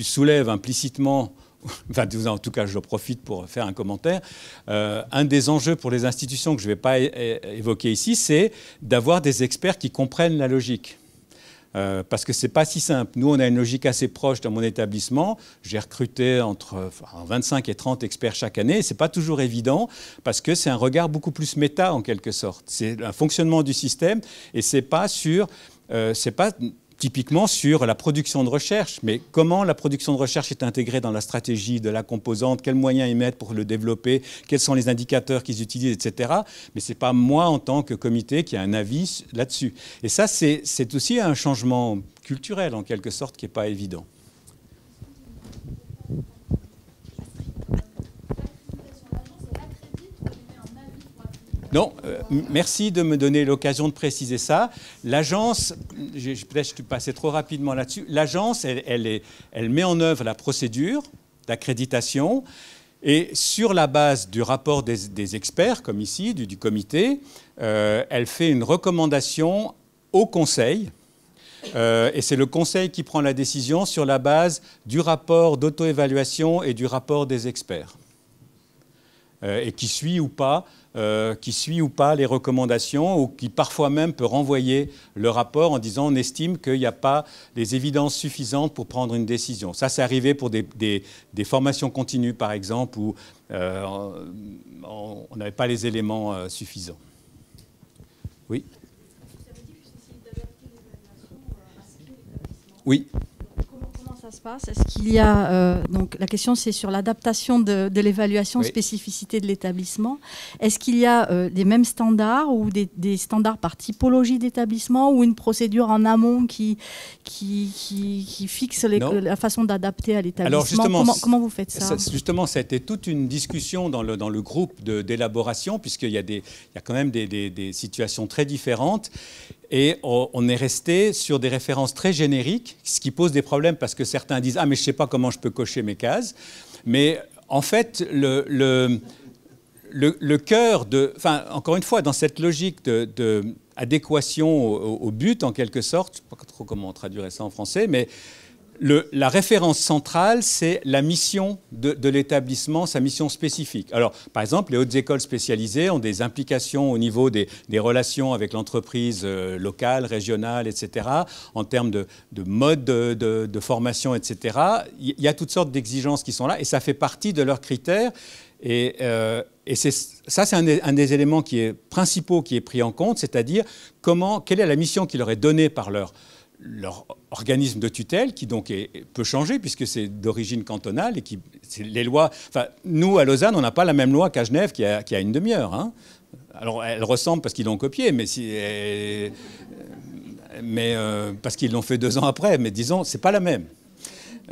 soulèves implicitement Enfin, en tout cas, je profite pour faire un commentaire. Euh, un des enjeux pour les institutions que je ne vais pas évoquer ici, c'est d'avoir des experts qui comprennent la logique. Euh, parce que ce n'est pas si simple. Nous, on a une logique assez proche dans mon établissement. J'ai recruté entre 25 et 30 experts chaque année. C'est pas toujours évident parce que c'est un regard beaucoup plus méta en quelque sorte. C'est un fonctionnement du système et ce n'est pas sur, euh, c'est pas typiquement sur la production de recherche, mais comment la production de recherche est intégrée dans la stratégie de la composante, quels moyens ils mettent pour le développer, quels sont les indicateurs qu'ils utilisent, etc. Mais ce n'est pas moi en tant que comité qui a un avis là-dessus. Et ça, c'est aussi un changement culturel en quelque sorte qui n'est pas évident. Non, euh, merci de me donner l'occasion de préciser ça. L'agence, peut-être je suis trop rapidement là-dessus, l'agence, elle, met en œuvre la procédure d'accréditation et sur la base du rapport des, experts, comme ici, du, comité, euh, elle fait une recommandation au Conseil. Euh, et c'est le Conseil qui prend la décision sur la base du rapport d'auto-évaluation et du rapport des experts, et qui suit ou pas euh, qui suit ou pas les recommandations ou qui parfois même peut renvoyer le rapport en disant on estime qu'il n'y a pas les évidences suffisantes pour prendre une décision. Ça, c'est arrivé pour des, formations continues, par exemple, où euh, on n'avait pas les éléments euh, suffisants. Oui Oui ça passe Est-ce qu'il y a euh, donc la question c'est sur l'adaptation de, l'évaluation spécificité de l'établissement. Est-ce qu'il y a euh, des mêmes standards ou des, standards par typologie d'établissement ou une procédure en amont qui qui, qui, fixe la façon d'adapter à l'établissement comment, vous faites ça, Justement, ça a été toute une discussion dans le dans le groupe d'élaboration puisqu'il y a des quand même des situations très différentes et on est resté sur des références très génériques, ce qui pose des problèmes parce que certains disent Ah, mais je ne sais pas comment je peux cocher mes cases. Mais en fait, le, le, le, cœur de. Enfin, encore une fois, dans cette logique de, au, au, but, en quelque sorte, je ne sais pas trop comment traduire ça en français, mais la référence centrale, c'est la mission de, l'établissement, sa mission spécifique. Alors, par exemple, les hautes écoles spécialisées ont des implications au niveau des, relations avec l'entreprise euh, locale, régionale, etc., en termes de, mode de, formation, etc. Il y a toutes sortes d'exigences qui sont là, et ça fait partie de leurs critères. Et, euh, ça, c'est un, des éléments qui est principaux qui est pris en compte, c'est-à-dire quelle est la mission qui leur est donnée par leur leur organisme de tutelle, qui donc peut changer puisque c'est d'origine cantonale et qui les lois. Enfin, nous à Lausanne, on n'a pas la même loi qu'à Genève, qui a, une demi-heure. Hein. Alors, elle ressemble parce qu'ils l'ont copiée, mais euh, mais euh, parce qu'ils l'ont fait deux ans après. Mais disons, c'est pas la même.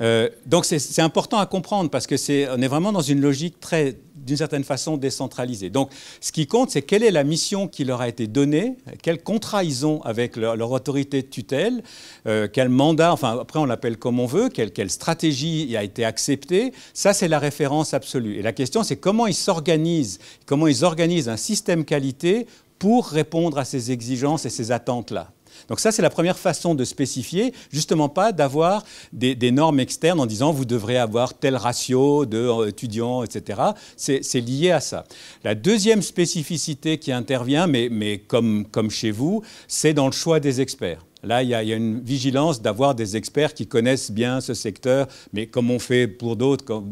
Euh, donc c'est important à comprendre parce que est, on est vraiment dans une logique très, d'une certaine façon, décentralisée. Donc ce qui compte, c'est quelle est la mission qui leur a été donnée, quel contrat ils ont avec leur, autorité de tutelle, euh, quel mandat, enfin après on l'appelle comme on veut, quelle, quelle, stratégie a été acceptée. Ça c'est la référence absolue. Et la question c'est comment ils s'organisent, comment ils organisent un système qualité pour répondre à ces exigences et ces attentes-là. Donc ça, c'est la première façon de spécifier, justement pas d'avoir des, normes externes en disant vous devrez avoir tel ratio d'étudiants, euh, etc. C'est lié à ça. La deuxième spécificité qui intervient, mais, comme, chez vous, c'est dans le choix des experts. Là, il y, a, une vigilance d'avoir des experts qui connaissent bien ce secteur, mais comme on fait pour d'autres,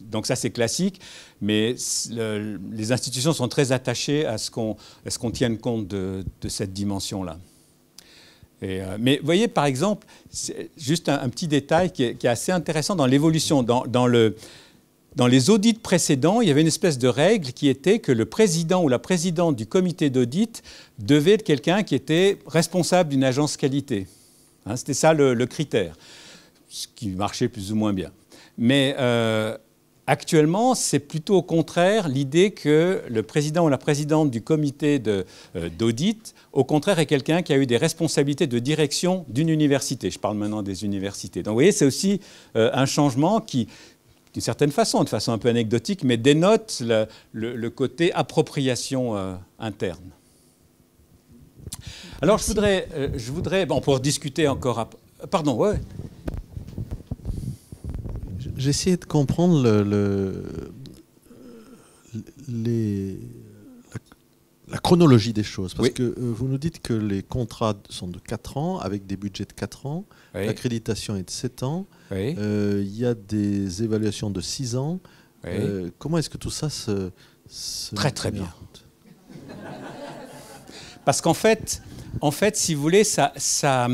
donc ça c'est classique, mais les institutions sont très attachées à ce qu'on tienne compte de cette dimension-là. Mais vous euh, mais voyez, par exemple, juste un, petit détail qui est, assez intéressant dans l'évolution. Dans, le, dans, les audits précédents, il y avait une espèce de règle qui était que le président ou la présidente du comité d'audit devait être quelqu'un qui était responsable d'une agence qualité. Hein, c'était ça le, critère, ce qui marchait plus ou moins bien. Mais euh, Actuellement, c'est plutôt au contraire l'idée que le président ou la présidente du comité euh, d'audit, au contraire, est quelqu'un qui a eu des responsabilités de direction d'une université. Je parle maintenant des universités. Donc vous voyez, c'est aussi euh, un changement qui, d'une certaine façon, de façon un peu anecdotique, mais dénote le, côté appropriation euh, interne. Alors je voudrais, je voudrais bon, pour discuter encore... Pardon, ouais. J'essayais de comprendre le, les, la, chronologie des choses. Parce que euh, vous nous dites que les contrats sont de 4 ans, avec des budgets de 4 ans. L'accréditation est de 7 ans. Euh, il y a des évaluations de 6 ans. Euh, comment est-ce que tout ça se. se très, très bien. Parce qu'en fait, en fait, si vous voulez, ça. ça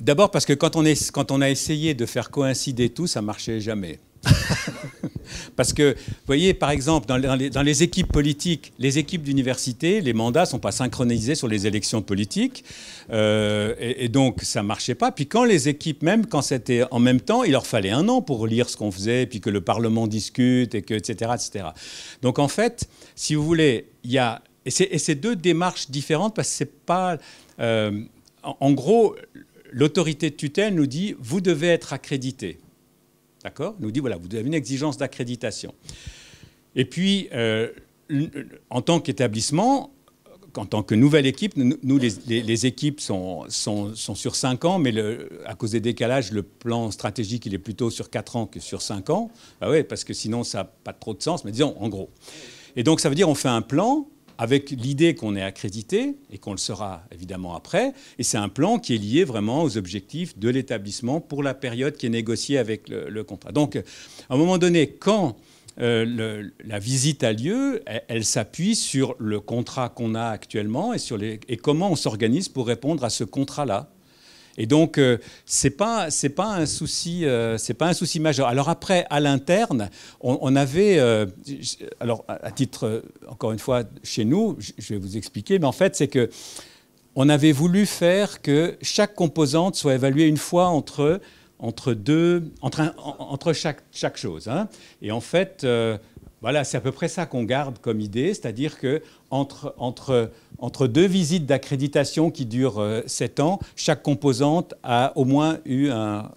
D'abord parce que quand on, est, quand on a essayé de faire coïncider tout, ça marchait jamais. parce que, vous voyez, par exemple, dans les, équipes politiques, les équipes d'université, les mandats ne sont pas synchronisés sur les élections politiques. Euh, et, donc, ça ne marchait pas. Puis quand les équipes, même quand c'était en même temps, il leur fallait un an pour lire ce qu'on faisait, puis que le Parlement discute, et que, etc., etc. Donc, en fait, si vous voulez, il y a... Et c'est deux démarches différentes parce que c'est pas... Euh, en gros, l'autorité de tutelle nous dit vous devez être accrédité. D'accord Nous dit voilà, vous avez une exigence d'accréditation. Et puis, euh, en tant qu'établissement, en tant que nouvelle équipe, nous, les, équipes sont, sur 5 ans, mais à cause des décalages, le plan stratégique, il est plutôt sur 4 ans que sur 5 ans. Ah ouais, parce que sinon, ça n'a pas trop de sens, mais disons, en gros. Et donc, ça veut dire on fait un plan avec l'idée qu'on est accrédité et qu'on le sera évidemment après. Et c'est un plan qui est lié vraiment aux objectifs de l'établissement pour la période qui est négociée avec le, contrat. Donc, à un moment donné, quand euh, la visite a lieu, elle, s'appuie sur le contrat qu'on a actuellement et, sur les, et comment on s'organise pour répondre à ce contrat-là. Et donc, ce euh, c'est pas c'est pas un souci euh, c'est pas un souci majeur. Alors après, à l'interne, on, avait euh, alors à titre encore une fois chez nous, je vais vous expliquer, mais en fait, c'est que on avait voulu faire que chaque composante soit évaluée une fois entre entre deux entre entre chaque chaque chose. Hein. Et en fait voilà, c'est à peu près ça qu'on garde comme idée, c'est-à-dire que entre, entre, entre, deux visites d'accréditation qui durent euh, sept ans, chaque composante a au moins eu un,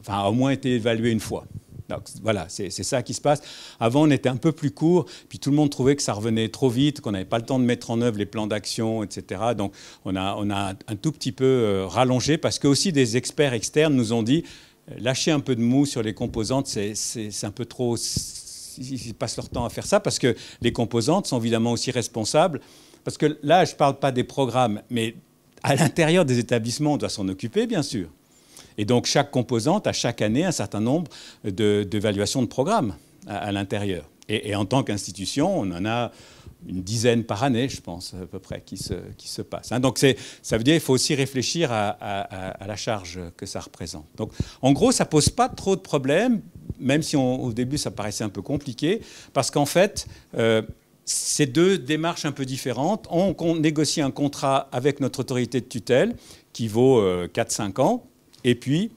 enfin, au moins été évaluée une fois. Donc voilà, c'est ça qui se passe. Avant, on était un peu plus court, puis tout le monde trouvait que ça revenait trop vite, qu'on n'avait pas le temps de mettre en œuvre les plans d'action, etc. Donc on a, on a un tout petit peu euh, rallongé, parce que aussi des experts externes nous ont dit, euh, lâcher un peu de mou sur les composantes, c'est un peu trop ils passent leur temps à faire ça parce que les composantes sont évidemment aussi responsables. Parce que là, je ne parle pas des programmes, mais à l'intérieur des établissements, on doit s'en occuper, bien sûr. Et donc, chaque composante a chaque année un certain nombre d'évaluations de, programmes à, l'intérieur. Et, en tant qu'institution, on en a une dizaine par année, je pense, à peu près, qui se, qui se passe hein. donc, ça veut dire qu'il faut aussi réfléchir à, à, la charge que ça représente. Donc, en gros, ça ne pose pas trop de problèmes même si au début ça paraissait un peu compliqué, parce qu'en fait, euh, ces deux démarches un peu différentes, on, négocie un contrat avec notre autorité de tutelle qui vaut 4-5 euh, ans, et puis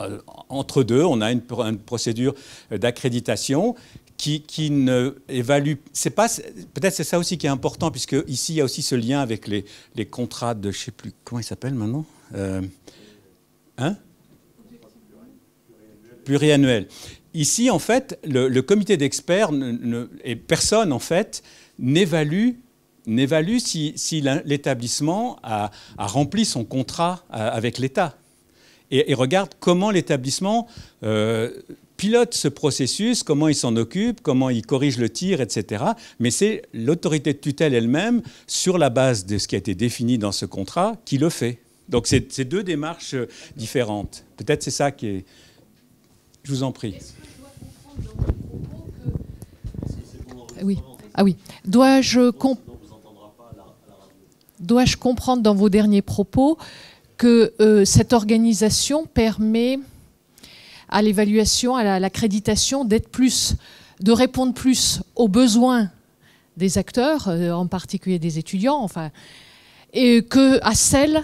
euh, entre deux, on a une, procédure d'accréditation qui, qui, ne évalue. C'est pas. Peut-être c'est ça aussi qui est important, puisque ici il y a aussi ce lien avec les, contrats de, je sais plus comment ils s'appellent maintenant. Euh, hein pluriannuel. Ici, en fait, le, comité d'experts et personne, en fait, n'évalue n'évalue si, l'établissement a, rempli son contrat euh, avec l'État et, regarde comment l'établissement euh, pilote ce processus, comment il s'en occupe, comment il corrige le tir, etc. Mais c'est l'autorité de tutelle elle-même, sur la base de ce qui a été défini dans ce contrat, qui le fait. Donc c'est deux démarches euh, différentes. Peut-être c'est ça qui est... Je vous en prie. Oui. Ah oui. Dois-je Dois comprendre dans vos derniers propos que euh, cette organisation permet à l'évaluation, à l'accréditation d'être plus, de répondre plus aux besoins des acteurs, euh, en particulier des étudiants, enfin, et que à celle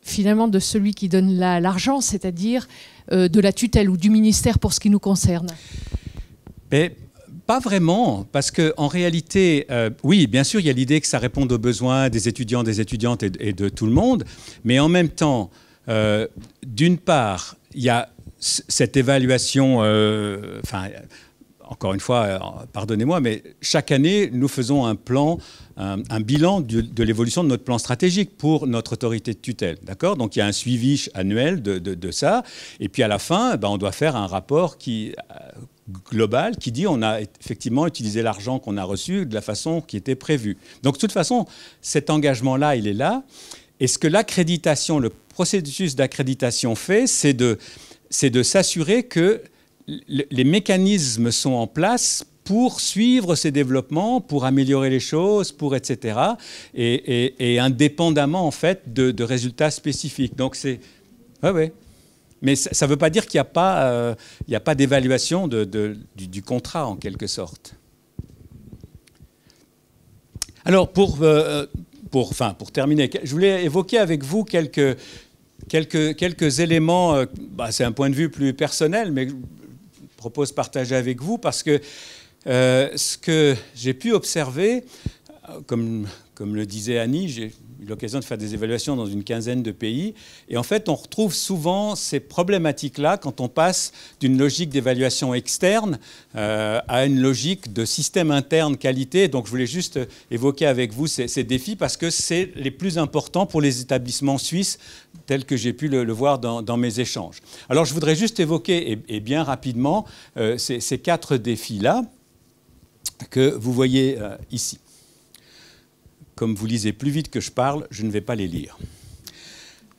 finalement de celui qui donne l'argent, c'est-à-dire euh, de la tutelle ou du ministère pour ce qui nous concerne pas vraiment, parce qu'en réalité, euh, oui, bien sûr, il y a l'idée que ça réponde aux besoins des étudiants, des étudiantes et, de tout le monde, mais en même temps, euh, d'une part, il y a cette évaluation, encore une fois, euh, pardonnez-moi, mais chaque année, nous faisons un plan, un, bilan de, l'évolution de notre plan stratégique pour notre autorité de tutelle. D'accord Donc il y a un suivi annuel de, ça. Et puis à la fin, ben, on doit faire un rapport qui, euh, global qui dit on a effectivement utilisé l'argent qu'on a reçu de la façon qui était prévue. Donc de toute façon, cet engagement-là, il est là. Et ce que l'accréditation, le processus d'accréditation fait, c'est de, de s'assurer que les mécanismes sont en place pour suivre ces développements, pour améliorer les choses, pour etc. Et, indépendamment en fait de, résultats spécifiques. Donc c'est, Oui, ouais. Mais ça ne veut pas dire qu'il n'y euh, a pas, d'évaluation du, contrat en quelque sorte. Alors pour, euh, euh, pour, enfin, pour terminer, je voulais évoquer avec vous quelques, quelques, quelques éléments, bah, c'est un point de vue plus personnel, mais propose de partager avec vous parce que euh, ce que j'ai pu observer, euh, comme, comme le disait Annie, j'ai l'occasion de faire des évaluations dans une quinzaine de pays. Et en fait, on retrouve souvent ces problématiques-là quand on passe d'une logique d'évaluation externe euh, à une logique de système interne qualité. Donc, je voulais juste évoquer avec vous ces, défis parce que c'est les plus importants pour les établissements suisses tels que j'ai pu le, voir dans, mes échanges. Alors, je voudrais juste évoquer, et, bien rapidement, euh, ces, quatre défis-là que vous voyez euh, ici. Comme vous lisez plus vite que je parle, je ne vais pas les lire.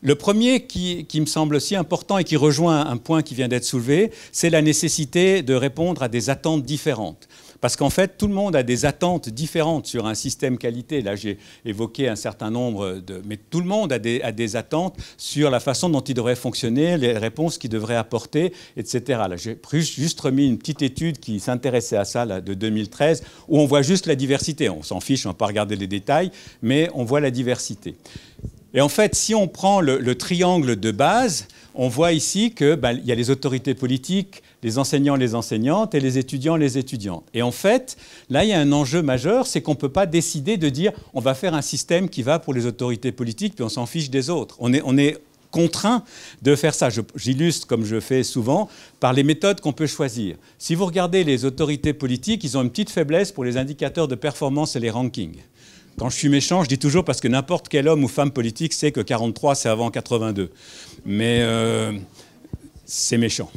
Le premier qui, me semble aussi important et qui rejoint un point qui vient d'être soulevé, c'est la nécessité de répondre à des attentes différentes. Parce qu'en fait, tout le monde a des attentes différentes sur un système qualité. Là, j'ai évoqué un certain nombre de... Mais tout le monde a des, attentes sur la façon dont il devrait fonctionner, les réponses qu'il devrait apporter, etc. Là, j'ai juste remis une petite étude qui s'intéressait à ça, de 2013, où on voit juste la diversité. On s'en fiche, on ne va pas regarder les détails, mais on voit la diversité. Et en fait, si on prend le, triangle de base, on voit ici qu'il bah, y a les autorités politiques, les enseignants, les enseignantes et les étudiants, les étudiants. Et en fait, là, il y a un enjeu majeur, c'est qu'on ne peut pas décider de dire on va faire un système qui va pour les autorités politiques, puis on s'en fiche des autres. On est, on est contraint de faire ça. J'illustre, comme je fais souvent, par les méthodes qu'on peut choisir. Si vous regardez les autorités politiques, ils ont une petite faiblesse pour les indicateurs de performance et les rankings. Quand je suis méchant, je dis toujours parce que n'importe quel homme ou femme politique sait que 43, c'est avant 82. Mais euh, c'est méchant.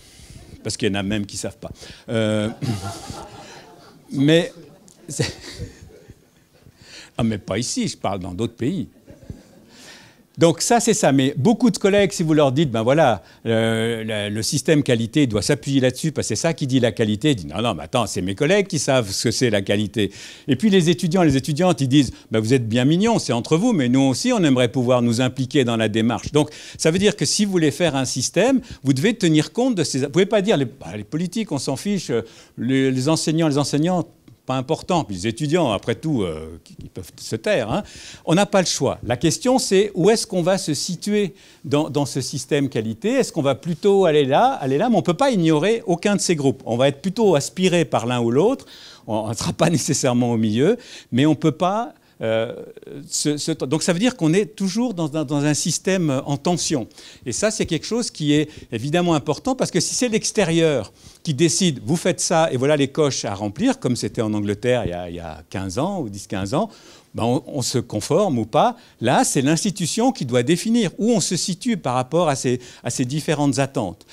Parce qu'il y en a même qui ne savent pas. Euh, mais. Ah, mais pas ici, je parle dans d'autres pays. Donc ça, c'est ça. Mais beaucoup de collègues, si vous leur dites, ben voilà, euh, le, système qualité doit s'appuyer là-dessus, parce que c'est ça qui dit la qualité, ils disent, non, non, mais attends, c'est mes collègues qui savent ce que c'est la qualité. Et puis les étudiants, les étudiantes, ils disent, ben vous êtes bien mignons, c'est entre vous, mais nous aussi, on aimerait pouvoir nous impliquer dans la démarche. Donc ça veut dire que si vous voulez faire un système, vous devez tenir compte de ces... Vous pouvez pas dire, les, ben, politiques, on s'en fiche, euh, les, les enseignants, les enseignantes, pas important, puis les étudiants, après tout, euh, ils peuvent se taire. Hein. On n'a pas le choix. La question, c'est où est-ce qu'on va se situer dans, ce système qualité Est-ce qu'on va plutôt aller là, aller là Mais on ne peut pas ignorer aucun de ces groupes. On va être plutôt aspiré par l'un ou l'autre. On ne sera pas nécessairement au milieu, mais on ne peut pas euh, donc ça veut dire qu'on est toujours dans, un système en tension. Et ça, c'est quelque chose qui est évidemment important parce que si c'est l'extérieur qui décide, vous faites ça et voilà les coches à remplir, comme c'était en Angleterre il y, a, 15 ans ou 10-15 ans, ben on, se conforme ou pas. Là, c'est l'institution qui doit définir où on se situe par rapport à ces différentes attentes.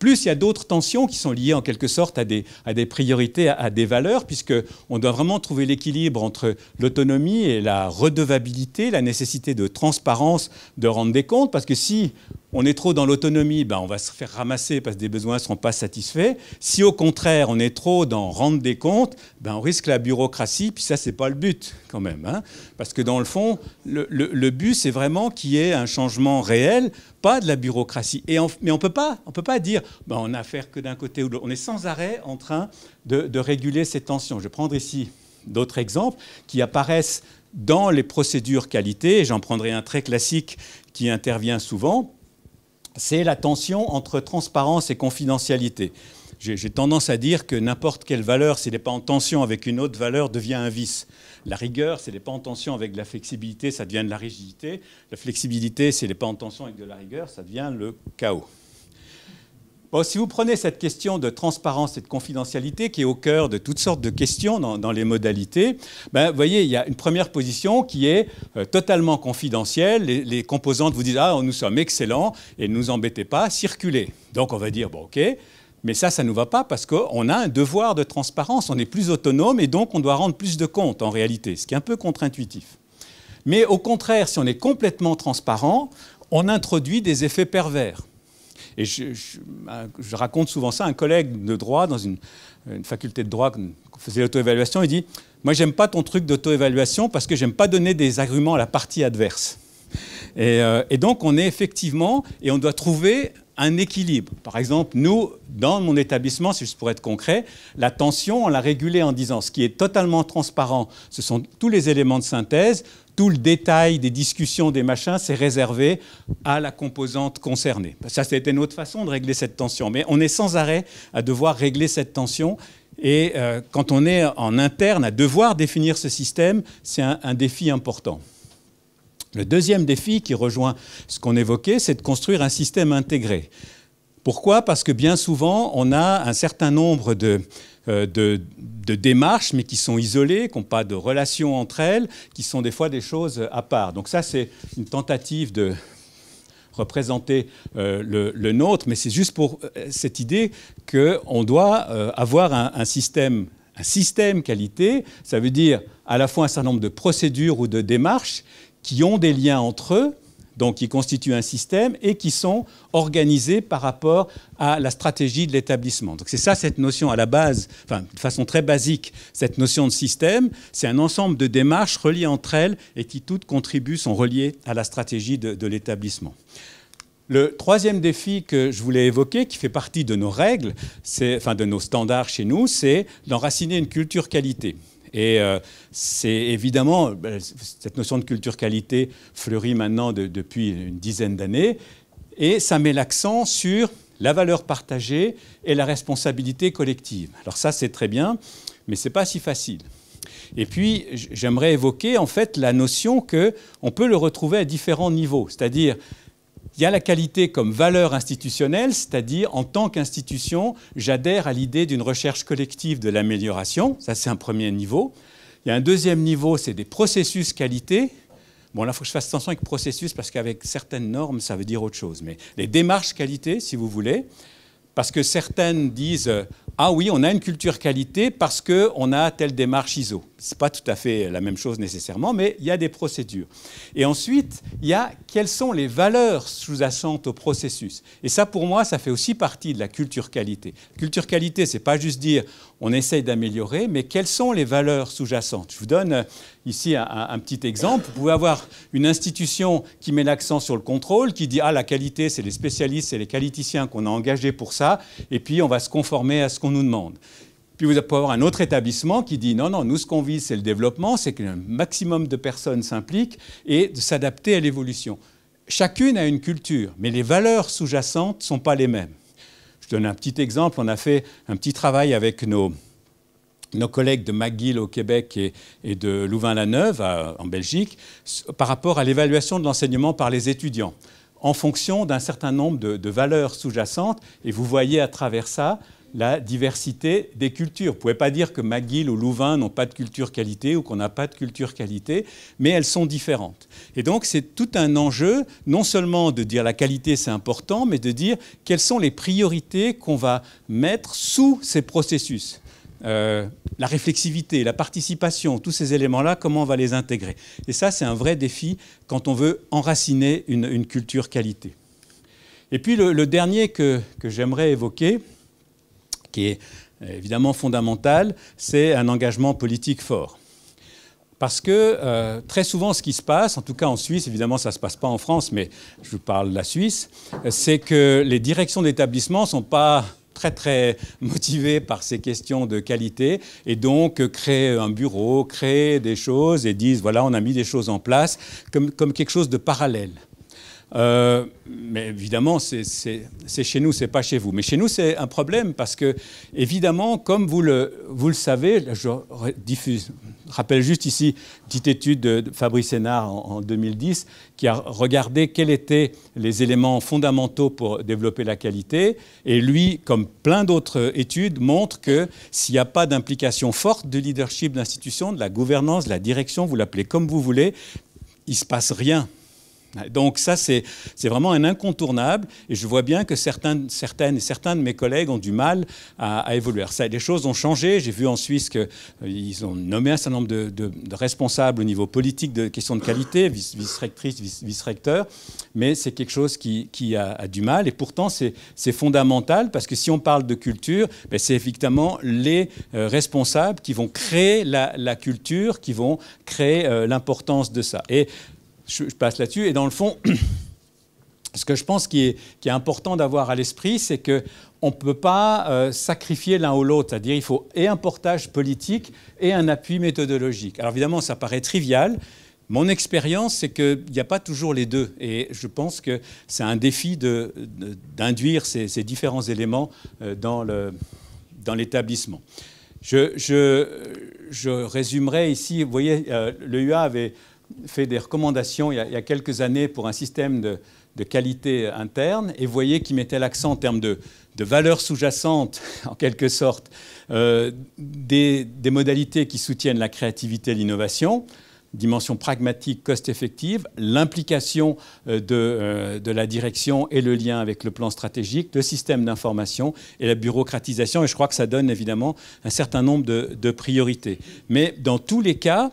Plus il y a d'autres tensions qui sont liées en quelque sorte à des, priorités, à, des valeurs, puisqu'on doit vraiment trouver l'équilibre entre l'autonomie et la redevabilité, la nécessité de transparence, de rendre des comptes, parce que si on est trop dans l'autonomie, ben on va se faire ramasser parce que des besoins ne seront pas satisfaits. Si au contraire, on est trop dans rendre des comptes, ben on risque la bureaucratie, puis ça, ce n'est pas le but quand même. Hein. parce que dans le fond, le, le, but, c'est vraiment qu'il y ait un changement réel, pas de la bureaucratie. Et on, mais on ne peut pas dire, ben on n'a affaire que d'un côté ou de l'autre. On est sans arrêt en train de, de réguler ces tensions. Je vais prendre ici d'autres exemples qui apparaissent dans les procédures qualité. J'en prendrai un très classique qui intervient souvent c'est la tension entre transparence et confidentialité. J'ai tendance à dire que n'importe quelle valeur, si elle n'est pas en tension avec une autre valeur, devient un vice. La rigueur, si elle n'est pas en tension avec de la flexibilité, ça devient de la rigidité. La flexibilité, si elle n'est pas en tension avec de la rigueur, ça devient le chaos si vous prenez cette question de transparence et de confidentialité qui est au cœur de toutes sortes de questions dans, les modalités, ben, vous voyez, il y a une première position qui est euh, totalement confidentielle. Les, composantes vous disent Ah, nous sommes excellents et ne nous embêtez pas, circulez. Donc on va dire Bon, OK. Mais ça, ça ne nous va pas parce qu'on a un devoir de transparence, on est plus autonome et donc on doit rendre plus de comptes en réalité, ce qui est un peu contre-intuitif. Mais au contraire, si on est complètement transparent, on introduit des effets pervers. Et je, raconte souvent ça à un collègue de droit dans une, faculté de droit qui faisait l'auto-évaluation. Il dit Moi, j'aime pas ton truc d'auto-évaluation parce que j'aime pas donner des arguments à la partie adverse. Et, euh, et donc, on est effectivement, et on doit trouver un équilibre. Par exemple, nous, dans mon établissement, si je pourrais être concret, la tension, on l'a régulée en disant ce qui est totalement transparent, ce sont tous les éléments de synthèse. Tout le détail des discussions, des machins, c'est réservé à la composante concernée. Ça, c'était une autre façon de régler cette tension. Mais on est sans arrêt à devoir régler cette tension. Et euh, quand on est en interne, à devoir définir ce système, c'est un défi important. Le deuxième défi qui rejoint ce qu'on évoquait, c'est de construire un système intégré. Pourquoi Parce que bien souvent, on a un certain nombre de, euh, de, démarches, mais qui sont isolées, qui n'ont pas de relation entre elles, qui sont des fois des choses euh, à part. Donc ça, c'est une tentative de représenter euh, le, nôtre, mais c'est juste pour cette idée qu'on doit avoir un système un système qualité, ça veut dire à la fois un certain nombre de procédures ou de démarches qui ont des liens entre eux, donc qui constituent un système et qui sont organisés par rapport à la stratégie de l'établissement. Donc c'est ça cette notion à la base, de façon très basique, cette notion de système, c'est un ensemble de démarches reliées entre elles et qui toutes contribuent, sont reliées à la stratégie de, l'établissement. Le troisième défi que je voulais évoquer, qui fait partie de nos règles, enfin de nos standards chez nous, c'est d'enraciner une culture qualité. Et euh, c'est évidemment, ben, cette notion de culture qualité fleurit maintenant depuis une dizaine d'années, et ça met l'accent sur la valeur partagée et la responsabilité collective. Alors ça, c'est très bien, mais ce n'est pas si facile. Et puis, j'aimerais évoquer en fait la notion qu'on peut le retrouver à différents niveaux, c'est-à-dire il y a la qualité comme valeur institutionnelle, c'est-à-dire en tant qu'institution, j'adhère à l'idée d'une recherche collective de l'amélioration, ça c'est un premier niveau. Il y a un deuxième niveau, c'est des processus qualité. Bon, là, il faut que je fasse attention avec processus parce qu'avec certaines normes, ça veut dire autre chose. Mais les démarches qualité, si vous voulez, parce que certaines disent ah oui, on a une culture qualité parce qu'on a telle démarche ISO. Ce n'est pas tout à fait la même chose nécessairement, mais il y a des procédures. Et ensuite, il y a quelles sont les valeurs sous-jacentes au processus. Et ça, pour moi, ça fait aussi partie de la culture qualité. Culture qualité, ce n'est pas juste dire on essaye d'améliorer, mais quelles sont les valeurs sous-jacentes Je vous donne euh, ici un, petit exemple. Vous pouvez avoir une institution qui met l'accent sur le contrôle, qui dit ah la qualité, c'est les spécialistes, c'est les qualiticiens qu'on a engagés pour ça, et puis on va se conformer à ce qu'on nous demande. Puis vous pouvez avoir un autre établissement qui dit non, non, nous ce qu'on vise c'est le développement, c'est qu'un maximum de personnes s'impliquent et de s'adapter à l'évolution. Chacune a une culture, mais les valeurs sous-jacentes ne sont pas les mêmes. Je donne un petit exemple, on a fait un petit travail avec nos, nos collègues de McGill au Québec et, de Louvain-la-Neuve en Belgique par rapport à l'évaluation de l'enseignement par les étudiants en fonction d'un certain nombre de valeurs sous-jacentes et vous voyez à travers ça la diversité des cultures. Vous ne pouvez pas dire que McGill ou Louvain n'ont pas de culture qualité ou qu'on n'a pas de culture qualité, mais elles sont différentes. Et donc c'est tout un enjeu, non seulement de dire la qualité c'est important, mais de dire quelles sont les priorités qu'on va mettre sous ces processus. Euh, la réflexivité, la participation, tous ces éléments-là, comment on va les intégrer Et ça, c'est un vrai défi quand on veut enraciner une, culture qualité. Et puis le, dernier que j'aimerais évoquer, qui est euh, évidemment fondamental, c'est un engagement politique fort. Parce que euh, très souvent, ce qui se passe, en tout cas en Suisse, évidemment, ça ne se passe pas en France, mais je vous parle de la Suisse, c'est que les directions d'établissement ne sont pas très très motivées par ces questions de qualité et donc créent un bureau, créent des choses et disent voilà on a mis des choses en place comme, comme quelque chose de parallèle. Euh, mais évidemment, c'est chez nous, c'est pas chez vous. Mais chez nous, c'est un problème parce que, évidemment, comme vous le, savez, je rappelle juste ici une petite étude de Fabrice Hénard en, 2010 qui a regardé quels étaient les éléments fondamentaux pour développer la qualité. Et lui, comme plein d'autres études, montre que s'il n'y a pas d'implication forte de leadership d'institution, de la gouvernance, de la direction, vous l'appelez comme vous voulez, il ne se passe rien donc ça, c'est vraiment un incontournable. Et je vois bien que certains, certaines certains de mes collègues ont du mal à, évoluer. Ça, les choses ont changé. J'ai vu en Suisse qu'ils euh, ont nommé un certain nombre de, responsables au niveau politique de questions de qualité, vice-rectrice, vice rectrice vice recteur mais c'est quelque chose qui, a, du mal. Et pourtant, c'est fondamental parce que si on parle de culture, ben, c'est effectivement les euh, responsables qui vont créer la, culture, qui vont créer euh, l'importance de ça. Et je, passe là-dessus. Et dans le fond, ce que je pense qui est, important d'avoir à l'esprit, c'est que on ne peut pas euh, sacrifier l'un ou l'autre. C'est-à-dire il faut et un portage politique et un appui méthodologique. Alors évidemment, ça paraît trivial. Mon expérience, c'est qu'il n'y a pas toujours les deux. Et je pense que c'est un défi d'induire ces, différents éléments euh, dans l'établissement. Dans je, je, je, résumerai ici, vous voyez, euh, le UA avait fait des recommandations il y, a, quelques années pour un système de, qualité interne, et voyez qu'il mettait l'accent en termes de, de valeurs sous-jacentes, en quelque sorte, euh, des, modalités qui soutiennent la créativité et l'innovation dimension pragmatique, cost-effective, l'implication euh, euh, de, la direction et le lien avec le plan stratégique, le système d'information et la bureaucratisation. Et je crois que ça donne évidemment un certain nombre de priorités. Mais dans tous les cas,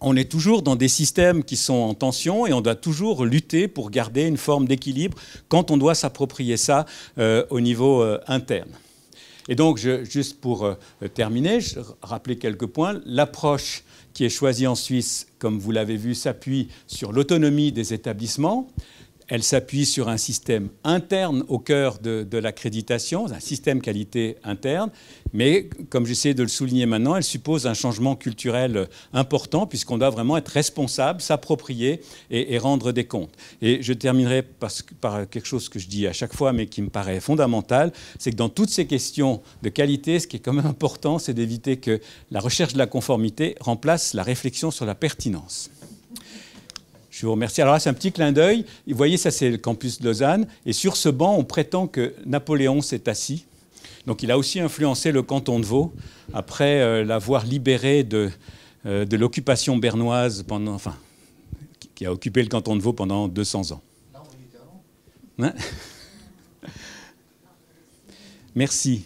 on est toujours dans des systèmes qui sont en tension et on doit toujours lutter pour garder une forme d'équilibre quand on doit s'approprier ça euh, au niveau euh, interne. Et donc, juste pour euh, terminer, je rappeler quelques points. L'approche qui est choisie en Suisse, comme vous l'avez vu, s'appuie sur l'autonomie des établissements. Elle s'appuie sur un système interne au cœur de, l'accréditation, un système qualité interne, mais comme j'essaie de le souligner maintenant, elle suppose un changement culturel important puisqu'on doit vraiment être responsable, s'approprier et, rendre des comptes. Et je terminerai par, quelque chose que je dis à chaque fois mais qui me paraît fondamental, c'est que dans toutes ces questions de qualité, ce qui est quand même important, c'est d'éviter que la recherche de la conformité remplace la réflexion sur la pertinence. Je vous remercie. Alors là, c'est un petit clin d'œil. Vous voyez, ça, c'est le campus de Lausanne. Et sur ce banc, on prétend que Napoléon s'est assis. Donc il a aussi influencé le canton de Vaud après euh, l'avoir libéré euh, de, l'occupation bernoise pendant, enfin, qui a occupé le canton de Vaud pendant 200 ans. Non, hein Merci.